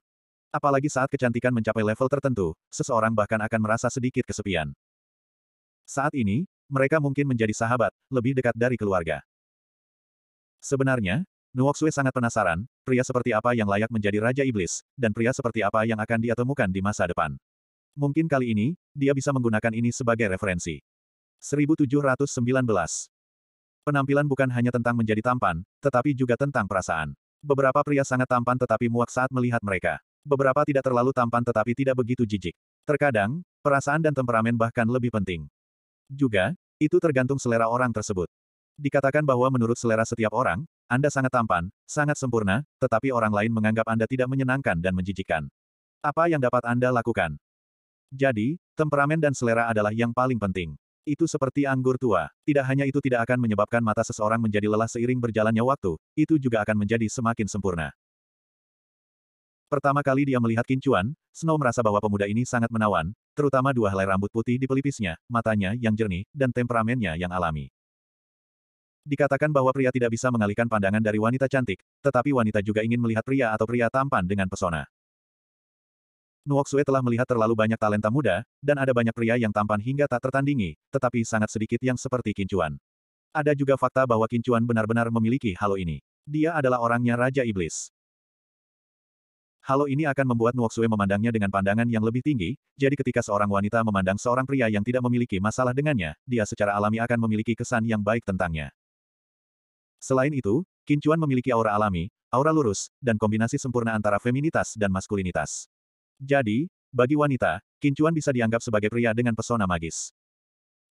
Apalagi saat kecantikan mencapai level tertentu, seseorang bahkan akan merasa sedikit kesepian. Saat ini, mereka mungkin menjadi sahabat, lebih dekat dari keluarga. Sebenarnya, Nuoksue sangat penasaran, pria seperti apa yang layak menjadi Raja Iblis, dan pria seperti apa yang akan dia temukan di masa depan. Mungkin kali ini, dia bisa menggunakan ini sebagai referensi. 1719 Penampilan bukan hanya tentang menjadi tampan, tetapi juga tentang perasaan. Beberapa pria sangat tampan tetapi muak saat melihat mereka beberapa tidak terlalu tampan tetapi tidak begitu jijik. Terkadang, perasaan dan temperamen bahkan lebih penting. Juga, itu tergantung selera orang tersebut. Dikatakan bahwa menurut selera setiap orang, Anda sangat tampan, sangat sempurna, tetapi orang lain menganggap Anda tidak menyenangkan dan menjijikkan. Apa yang dapat Anda lakukan? Jadi, temperamen dan selera adalah yang paling penting. Itu seperti anggur tua. Tidak hanya itu tidak akan menyebabkan mata seseorang menjadi lelah seiring berjalannya waktu, itu juga akan menjadi semakin sempurna. Pertama kali dia melihat Kincuan, Snow merasa bahwa pemuda ini sangat menawan, terutama dua helai rambut putih di pelipisnya, matanya yang jernih, dan temperamennya yang alami. Dikatakan bahwa pria tidak bisa mengalihkan pandangan dari wanita cantik, tetapi wanita juga ingin melihat pria atau pria tampan dengan pesona. Nuoxue telah melihat terlalu banyak talenta muda, dan ada banyak pria yang tampan hingga tak tertandingi, tetapi sangat sedikit yang seperti Kincuan. Ada juga fakta bahwa Kincuan benar-benar memiliki halo ini. Dia adalah orangnya Raja Iblis. Halo ini akan membuat Sue memandangnya dengan pandangan yang lebih tinggi, jadi ketika seorang wanita memandang seorang pria yang tidak memiliki masalah dengannya, dia secara alami akan memiliki kesan yang baik tentangnya. Selain itu, Kincuan memiliki aura alami, aura lurus, dan kombinasi sempurna antara feminitas dan maskulinitas. Jadi, bagi wanita, Kincuan bisa dianggap sebagai pria dengan pesona magis.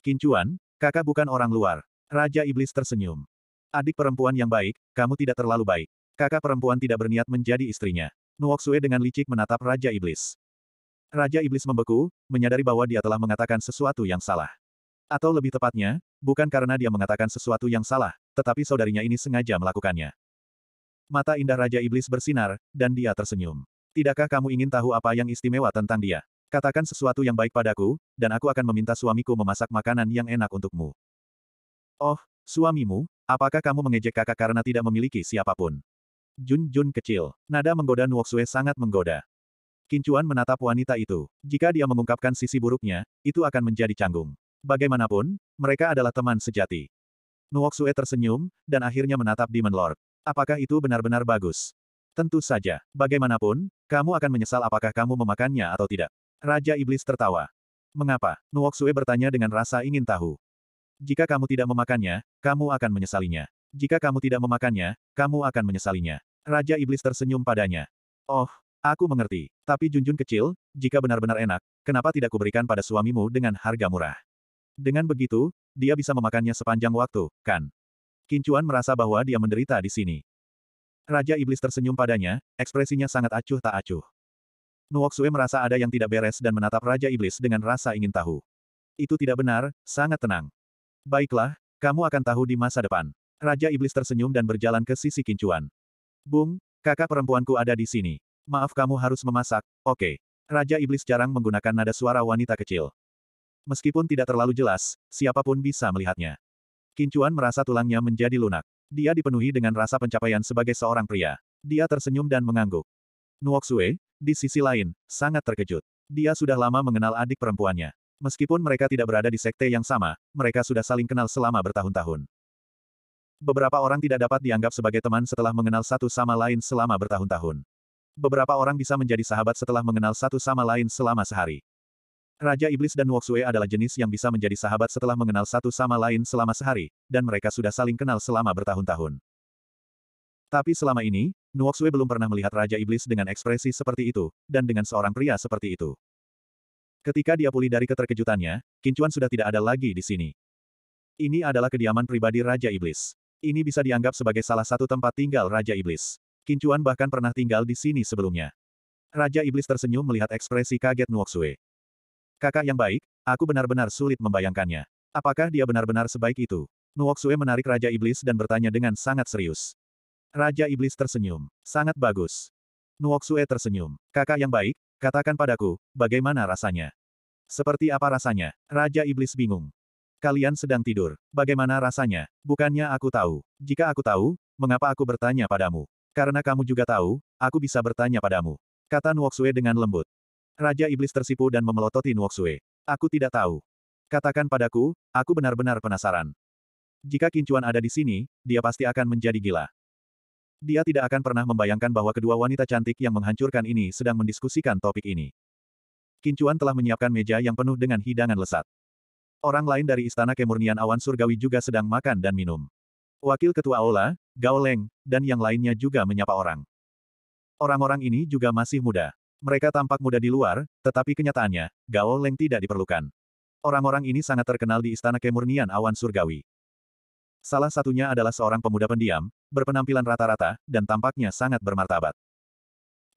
Kincuan, kakak bukan orang luar. Raja Iblis tersenyum. Adik perempuan yang baik, kamu tidak terlalu baik. Kakak perempuan tidak berniat menjadi istrinya. Nuoksue dengan licik menatap Raja Iblis. Raja Iblis membeku, menyadari bahwa dia telah mengatakan sesuatu yang salah. Atau lebih tepatnya, bukan karena dia mengatakan sesuatu yang salah, tetapi saudarinya ini sengaja melakukannya. Mata indah Raja Iblis bersinar, dan dia tersenyum. Tidakkah kamu ingin tahu apa yang istimewa tentang dia? Katakan sesuatu yang baik padaku, dan aku akan meminta suamiku memasak makanan yang enak untukmu. Oh, suamimu, apakah kamu mengejek kakak karena tidak memiliki siapapun? Jun Jun kecil. Nada menggoda Nuoxue sangat menggoda. Kincuan menatap wanita itu. Jika dia mengungkapkan sisi buruknya, itu akan menjadi canggung. Bagaimanapun, mereka adalah teman sejati. Nuoxue tersenyum, dan akhirnya menatap Demon Lord. Apakah itu benar-benar bagus? Tentu saja. Bagaimanapun, kamu akan menyesal apakah kamu memakannya atau tidak. Raja Iblis tertawa. Mengapa? Nuoxue bertanya dengan rasa ingin tahu. Jika kamu tidak memakannya, kamu akan menyesalinya. Jika kamu tidak memakannya, kamu akan menyesalinya. Raja Iblis tersenyum padanya. Oh, aku mengerti. Tapi Junjun kecil, jika benar-benar enak, kenapa tidak kuberikan pada suamimu dengan harga murah? Dengan begitu, dia bisa memakannya sepanjang waktu, kan? Kincuan merasa bahwa dia menderita di sini. Raja Iblis tersenyum padanya, ekspresinya sangat acuh tak acuh. Nuoksue merasa ada yang tidak beres dan menatap Raja Iblis dengan rasa ingin tahu. Itu tidak benar, sangat tenang. Baiklah, kamu akan tahu di masa depan. Raja Iblis tersenyum dan berjalan ke sisi Kincuan. Bung, kakak perempuanku ada di sini. Maaf kamu harus memasak, oke. Okay. Raja Iblis jarang menggunakan nada suara wanita kecil. Meskipun tidak terlalu jelas, siapapun bisa melihatnya. Kincuan merasa tulangnya menjadi lunak. Dia dipenuhi dengan rasa pencapaian sebagai seorang pria. Dia tersenyum dan mengangguk. Nuok di sisi lain, sangat terkejut. Dia sudah lama mengenal adik perempuannya. Meskipun mereka tidak berada di sekte yang sama, mereka sudah saling kenal selama bertahun-tahun. Beberapa orang tidak dapat dianggap sebagai teman setelah mengenal satu sama lain selama bertahun-tahun. Beberapa orang bisa menjadi sahabat setelah mengenal satu sama lain selama sehari. Raja Iblis dan Woksue adalah jenis yang bisa menjadi sahabat setelah mengenal satu sama lain selama sehari, dan mereka sudah saling kenal selama bertahun-tahun. Tapi selama ini, Nuoksue belum pernah melihat Raja Iblis dengan ekspresi seperti itu, dan dengan seorang pria seperti itu. Ketika dia pulih dari keterkejutannya, Kincuan sudah tidak ada lagi di sini. Ini adalah kediaman pribadi Raja Iblis. Ini bisa dianggap sebagai salah satu tempat tinggal Raja Iblis. Kincuan bahkan pernah tinggal di sini sebelumnya. Raja Iblis tersenyum melihat ekspresi kaget Nuoksue. Kakak yang baik, aku benar-benar sulit membayangkannya. Apakah dia benar-benar sebaik itu? Nuoksue menarik Raja Iblis dan bertanya dengan sangat serius. Raja Iblis tersenyum. Sangat bagus. Nuoksue tersenyum. Kakak yang baik, katakan padaku, bagaimana rasanya? Seperti apa rasanya? Raja Iblis bingung. Kalian sedang tidur. Bagaimana rasanya? Bukannya aku tahu. Jika aku tahu, mengapa aku bertanya padamu? Karena kamu juga tahu, aku bisa bertanya padamu. Kata Nuoksue dengan lembut. Raja Iblis tersipu dan memelototi Nuoksue. Aku tidak tahu. Katakan padaku, aku benar-benar penasaran. Jika Kincuan ada di sini, dia pasti akan menjadi gila. Dia tidak akan pernah membayangkan bahwa kedua wanita cantik yang menghancurkan ini sedang mendiskusikan topik ini. Kincuan telah menyiapkan meja yang penuh dengan hidangan lesat. Orang lain dari Istana Kemurnian Awan Surgawi juga sedang makan dan minum. Wakil Ketua Aula, Gao Leng, dan yang lainnya juga menyapa orang. Orang-orang ini juga masih muda. Mereka tampak muda di luar, tetapi kenyataannya, Gao Leng tidak diperlukan. Orang-orang ini sangat terkenal di Istana Kemurnian Awan Surgawi. Salah satunya adalah seorang pemuda pendiam, berpenampilan rata-rata, dan tampaknya sangat bermartabat.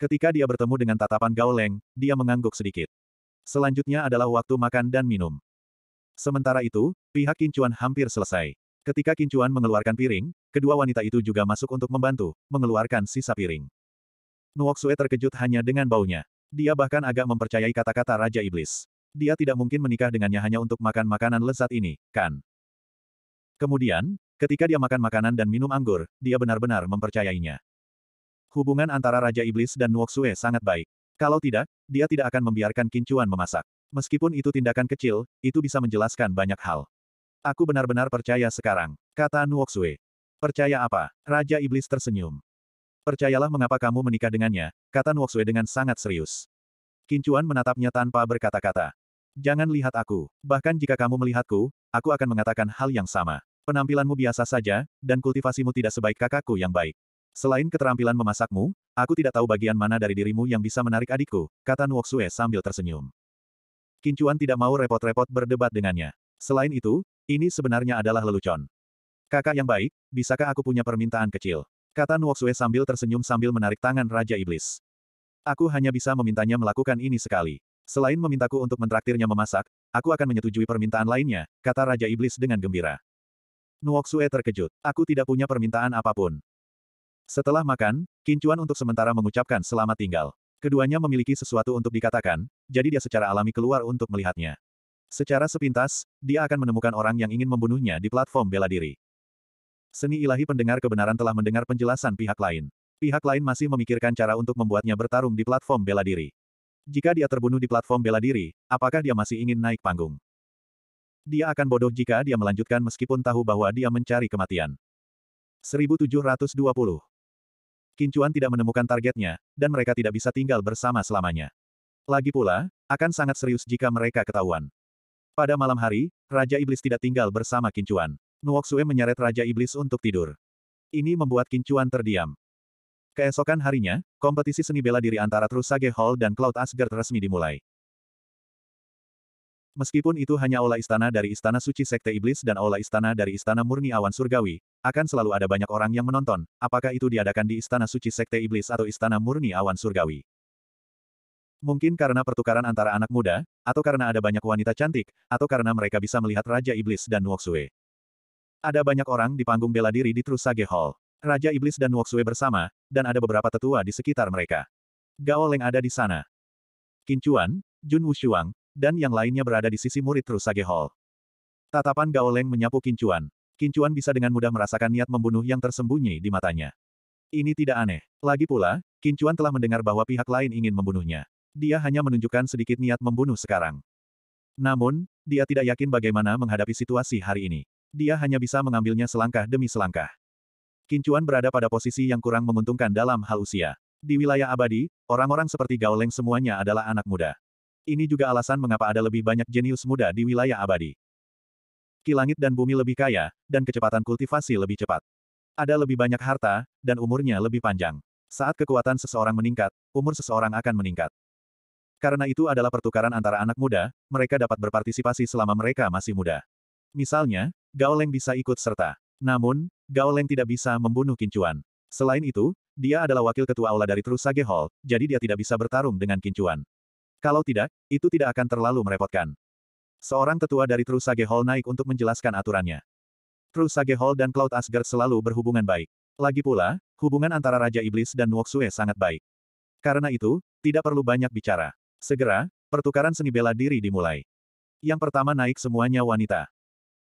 Ketika dia bertemu dengan tatapan Gao Leng, dia mengangguk sedikit. Selanjutnya adalah waktu makan dan minum. Sementara itu, pihak Kincuan hampir selesai. Ketika Kincuan mengeluarkan piring, kedua wanita itu juga masuk untuk membantu, mengeluarkan sisa piring. Nuok Sue terkejut hanya dengan baunya. Dia bahkan agak mempercayai kata-kata Raja Iblis. Dia tidak mungkin menikah dengannya hanya untuk makan makanan lezat ini, kan? Kemudian, ketika dia makan makanan dan minum anggur, dia benar-benar mempercayainya. Hubungan antara Raja Iblis dan Nuok Sue sangat baik. Kalau tidak, dia tidak akan membiarkan Kincuan memasak. Meskipun itu tindakan kecil, itu bisa menjelaskan banyak hal. Aku benar-benar percaya sekarang, kata Nuoxue. Percaya apa? Raja Iblis tersenyum. Percayalah mengapa kamu menikah dengannya, kata Nuoxue dengan sangat serius. Kincuan menatapnya tanpa berkata-kata. Jangan lihat aku. Bahkan jika kamu melihatku, aku akan mengatakan hal yang sama. Penampilanmu biasa saja, dan kultivasimu tidak sebaik kakakku yang baik. Selain keterampilan memasakmu, aku tidak tahu bagian mana dari dirimu yang bisa menarik adikku, kata Nuoxue sambil tersenyum. Kincuan tidak mau repot-repot berdebat dengannya. Selain itu, ini sebenarnya adalah lelucon. Kakak yang baik, bisakah aku punya permintaan kecil? Kata Nuoxue sambil tersenyum sambil menarik tangan Raja Iblis. Aku hanya bisa memintanya melakukan ini sekali. Selain memintaku untuk mentraktirnya memasak, aku akan menyetujui permintaan lainnya, kata Raja Iblis dengan gembira. Nuoxue terkejut. Aku tidak punya permintaan apapun. Setelah makan, Kincuan untuk sementara mengucapkan selamat tinggal. Keduanya memiliki sesuatu untuk dikatakan, jadi dia secara alami keluar untuk melihatnya. Secara sepintas, dia akan menemukan orang yang ingin membunuhnya di platform bela diri. Seni ilahi pendengar kebenaran telah mendengar penjelasan pihak lain. Pihak lain masih memikirkan cara untuk membuatnya bertarung di platform bela diri. Jika dia terbunuh di platform bela diri, apakah dia masih ingin naik panggung? Dia akan bodoh jika dia melanjutkan meskipun tahu bahwa dia mencari kematian. 1720 Kincuan tidak menemukan targetnya, dan mereka tidak bisa tinggal bersama selamanya. Lagi pula, akan sangat serius jika mereka ketahuan. Pada malam hari, Raja Iblis tidak tinggal bersama Kincuan. Nuoksue menyeret Raja Iblis untuk tidur. Ini membuat Kincuan terdiam. Keesokan harinya, kompetisi seni bela diri antara Trusage Hall dan Cloud Asgard resmi dimulai. Meskipun itu hanya aula istana dari Istana Suci Sekte Iblis dan aula istana dari Istana Murni Awan Surgawi, akan selalu ada banyak orang yang menonton, apakah itu diadakan di Istana Suci Sekte Iblis atau Istana Murni Awan Surgawi. Mungkin karena pertukaran antara anak muda, atau karena ada banyak wanita cantik, atau karena mereka bisa melihat Raja Iblis dan Nuoksue. Ada banyak orang di panggung bela diri di Trusage Hall. Raja Iblis dan Woksue bersama, dan ada beberapa tetua di sekitar mereka. Gao Leng ada di sana. Kincuan, Jun Wushuang, dan yang lainnya berada di sisi murid Rusage Hall. Tatapan Gao Leng menyapu Kincuan. Kincuan bisa dengan mudah merasakan niat membunuh yang tersembunyi di matanya. Ini tidak aneh. Lagi pula, Kincuan telah mendengar bahwa pihak lain ingin membunuhnya. Dia hanya menunjukkan sedikit niat membunuh sekarang. Namun, dia tidak yakin bagaimana menghadapi situasi hari ini. Dia hanya bisa mengambilnya selangkah demi selangkah. Kincuan berada pada posisi yang kurang menguntungkan dalam hal usia. Di wilayah abadi, orang-orang seperti Gao Leng semuanya adalah anak muda. Ini juga alasan mengapa ada lebih banyak jenius muda di wilayah abadi. Ki langit dan bumi lebih kaya, dan kecepatan kultivasi lebih cepat. Ada lebih banyak harta, dan umurnya lebih panjang. Saat kekuatan seseorang meningkat, umur seseorang akan meningkat. Karena itu adalah pertukaran antara anak muda, mereka dapat berpartisipasi selama mereka masih muda. Misalnya, Gao Leng bisa ikut serta. Namun, Gao Leng tidak bisa membunuh Kincuan. Selain itu, dia adalah wakil ketua aula dari Trusage Hall, jadi dia tidak bisa bertarung dengan Kincuan. Kalau tidak, itu tidak akan terlalu merepotkan. Seorang tetua dari Trusage Hall naik untuk menjelaskan aturannya. Trusage Hall dan Cloud Asgard selalu berhubungan baik. Lagi pula, hubungan antara Raja Iblis dan Woksue sangat baik. Karena itu, tidak perlu banyak bicara. Segera, pertukaran seni bela diri dimulai. Yang pertama naik semuanya wanita.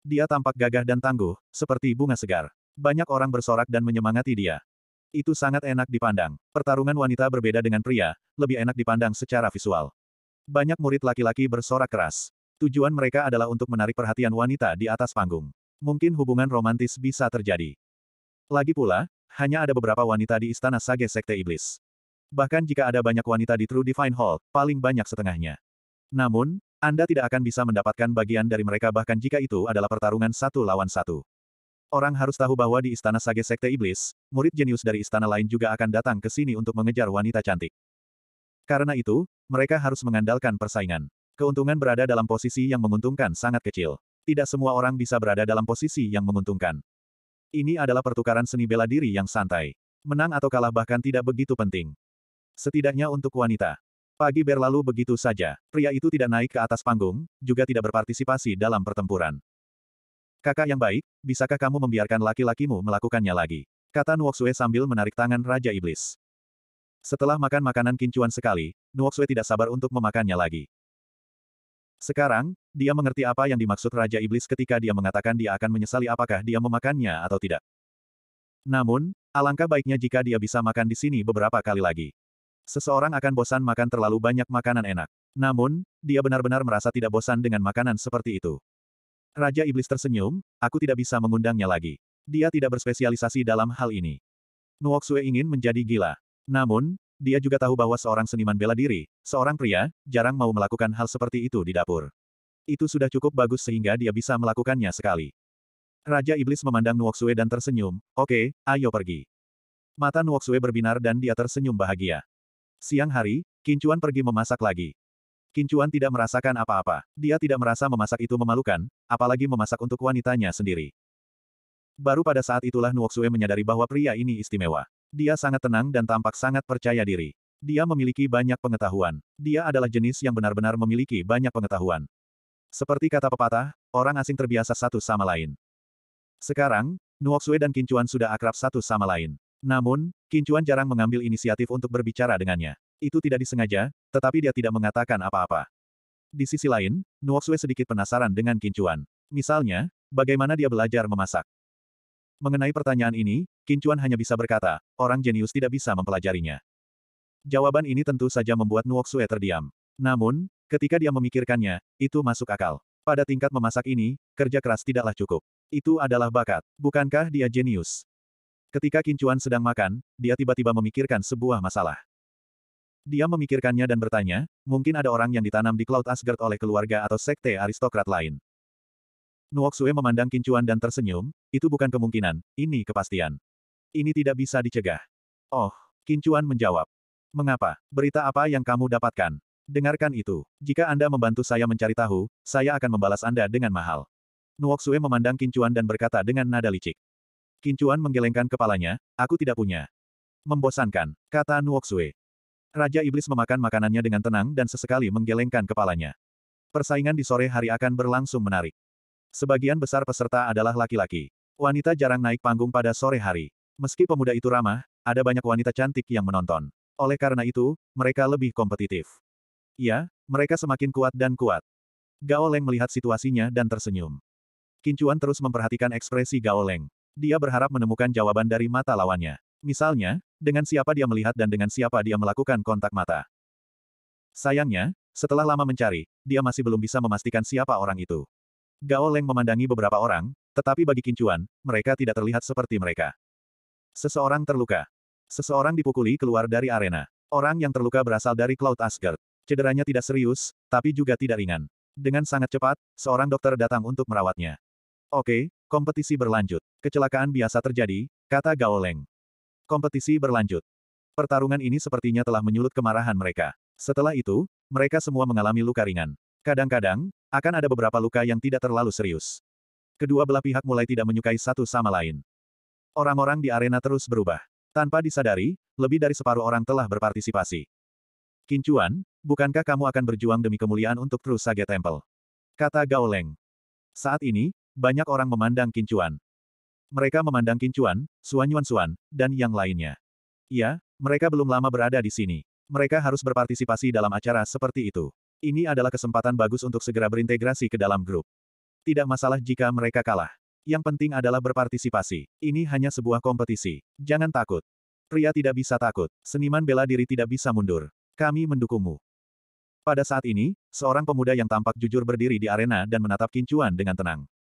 Dia tampak gagah dan tangguh, seperti bunga segar. Banyak orang bersorak dan menyemangati dia. Itu sangat enak dipandang. Pertarungan wanita berbeda dengan pria, lebih enak dipandang secara visual. Banyak murid laki-laki bersorak keras. Tujuan mereka adalah untuk menarik perhatian wanita di atas panggung. Mungkin hubungan romantis bisa terjadi. Lagi pula, hanya ada beberapa wanita di istana Sage Sekte Iblis. Bahkan jika ada banyak wanita di True Divine Hall, paling banyak setengahnya. Namun, Anda tidak akan bisa mendapatkan bagian dari mereka bahkan jika itu adalah pertarungan satu lawan satu. Orang harus tahu bahwa di istana Sage Sekte Iblis, murid jenius dari istana lain juga akan datang ke sini untuk mengejar wanita cantik. Karena itu, mereka harus mengandalkan persaingan. Keuntungan berada dalam posisi yang menguntungkan sangat kecil. Tidak semua orang bisa berada dalam posisi yang menguntungkan. Ini adalah pertukaran seni bela diri yang santai. Menang atau kalah bahkan tidak begitu penting. Setidaknya untuk wanita. Pagi berlalu begitu saja. Pria itu tidak naik ke atas panggung, juga tidak berpartisipasi dalam pertempuran. Kakak yang baik, bisakah kamu membiarkan laki-lakimu melakukannya lagi? Kata Nuoksue sambil menarik tangan Raja Iblis. Setelah makan makanan kincuan sekali, Nuoksue tidak sabar untuk memakannya lagi. Sekarang, dia mengerti apa yang dimaksud Raja Iblis ketika dia mengatakan dia akan menyesali apakah dia memakannya atau tidak. Namun, alangkah baiknya jika dia bisa makan di sini beberapa kali lagi. Seseorang akan bosan makan terlalu banyak makanan enak. Namun, dia benar-benar merasa tidak bosan dengan makanan seperti itu. Raja Iblis tersenyum, aku tidak bisa mengundangnya lagi. Dia tidak berspesialisasi dalam hal ini. Nuoksue ingin menjadi gila. Namun, dia juga tahu bahwa seorang seniman bela diri, seorang pria, jarang mau melakukan hal seperti itu di dapur. Itu sudah cukup bagus sehingga dia bisa melakukannya sekali. Raja Iblis memandang Nuoksue dan tersenyum, oke, okay, ayo pergi. Mata Nuoksue berbinar dan dia tersenyum bahagia. Siang hari, Kincuan pergi memasak lagi. Kincuan tidak merasakan apa-apa. Dia tidak merasa memasak itu memalukan, apalagi memasak untuk wanitanya sendiri. Baru pada saat itulah Nuoksue menyadari bahwa pria ini istimewa. Dia sangat tenang dan tampak sangat percaya diri. Dia memiliki banyak pengetahuan. Dia adalah jenis yang benar-benar memiliki banyak pengetahuan. Seperti kata pepatah, orang asing terbiasa satu sama lain. Sekarang, Nuoksue dan Kincuan sudah akrab satu sama lain. Namun, Kincuan jarang mengambil inisiatif untuk berbicara dengannya. Itu tidak disengaja, tetapi dia tidak mengatakan apa-apa. Di sisi lain, Nuoxue sedikit penasaran dengan Kincuan. Misalnya, bagaimana dia belajar memasak. Mengenai pertanyaan ini, Kincuan hanya bisa berkata, orang jenius tidak bisa mempelajarinya. Jawaban ini tentu saja membuat Nuoxue terdiam. Namun, ketika dia memikirkannya, itu masuk akal. Pada tingkat memasak ini, kerja keras tidaklah cukup. Itu adalah bakat. Bukankah dia jenius? Ketika Kincuan sedang makan, dia tiba-tiba memikirkan sebuah masalah. Dia memikirkannya dan bertanya, mungkin ada orang yang ditanam di Cloud Asgard oleh keluarga atau sekte aristokrat lain. Nuoksue memandang kincuan dan tersenyum, itu bukan kemungkinan, ini kepastian. Ini tidak bisa dicegah. Oh, kincuan menjawab. Mengapa? Berita apa yang kamu dapatkan? Dengarkan itu. Jika Anda membantu saya mencari tahu, saya akan membalas Anda dengan mahal. Nuoksue memandang kincuan dan berkata dengan nada licik. Kincuan menggelengkan kepalanya, aku tidak punya. Membosankan, kata Nuoksue. Raja Iblis memakan makanannya dengan tenang dan sesekali menggelengkan kepalanya. Persaingan di sore hari akan berlangsung menarik. Sebagian besar peserta adalah laki-laki. Wanita jarang naik panggung pada sore hari. Meski pemuda itu ramah, ada banyak wanita cantik yang menonton. Oleh karena itu, mereka lebih kompetitif. Ya, mereka semakin kuat dan kuat. Gao Leng melihat situasinya dan tersenyum. Kincuan terus memperhatikan ekspresi Gao Leng. Dia berharap menemukan jawaban dari mata lawannya. Misalnya, dengan siapa dia melihat dan dengan siapa dia melakukan kontak mata. Sayangnya, setelah lama mencari, dia masih belum bisa memastikan siapa orang itu. Gao Leng memandangi beberapa orang, tetapi bagi Kincuan, mereka tidak terlihat seperti mereka. Seseorang terluka. Seseorang dipukuli keluar dari arena. Orang yang terluka berasal dari Cloud Asgard. Cederanya tidak serius, tapi juga tidak ringan. Dengan sangat cepat, seorang dokter datang untuk merawatnya. Oke, kompetisi berlanjut. Kecelakaan biasa terjadi, kata Gao Leng. Kompetisi berlanjut. Pertarungan ini sepertinya telah menyulut kemarahan mereka. Setelah itu, mereka semua mengalami luka ringan. Kadang-kadang, akan ada beberapa luka yang tidak terlalu serius. Kedua belah pihak mulai tidak menyukai satu sama lain. Orang-orang di arena terus berubah. Tanpa disadari, lebih dari separuh orang telah berpartisipasi. Kincuan, bukankah kamu akan berjuang demi kemuliaan untuk terus Sage Temple? Kata Gao Leng. Saat ini, banyak orang memandang Kincuan. Mereka memandang Kincuan, Suanyuan Suan, dan yang lainnya. Ya, mereka belum lama berada di sini. Mereka harus berpartisipasi dalam acara seperti itu. Ini adalah kesempatan bagus untuk segera berintegrasi ke dalam grup. Tidak masalah jika mereka kalah. Yang penting adalah berpartisipasi. Ini hanya sebuah kompetisi. Jangan takut. Pria tidak bisa takut. Seniman bela diri tidak bisa mundur. Kami mendukungmu. Pada saat ini, seorang pemuda yang tampak jujur berdiri di arena dan menatap Kincuan dengan tenang.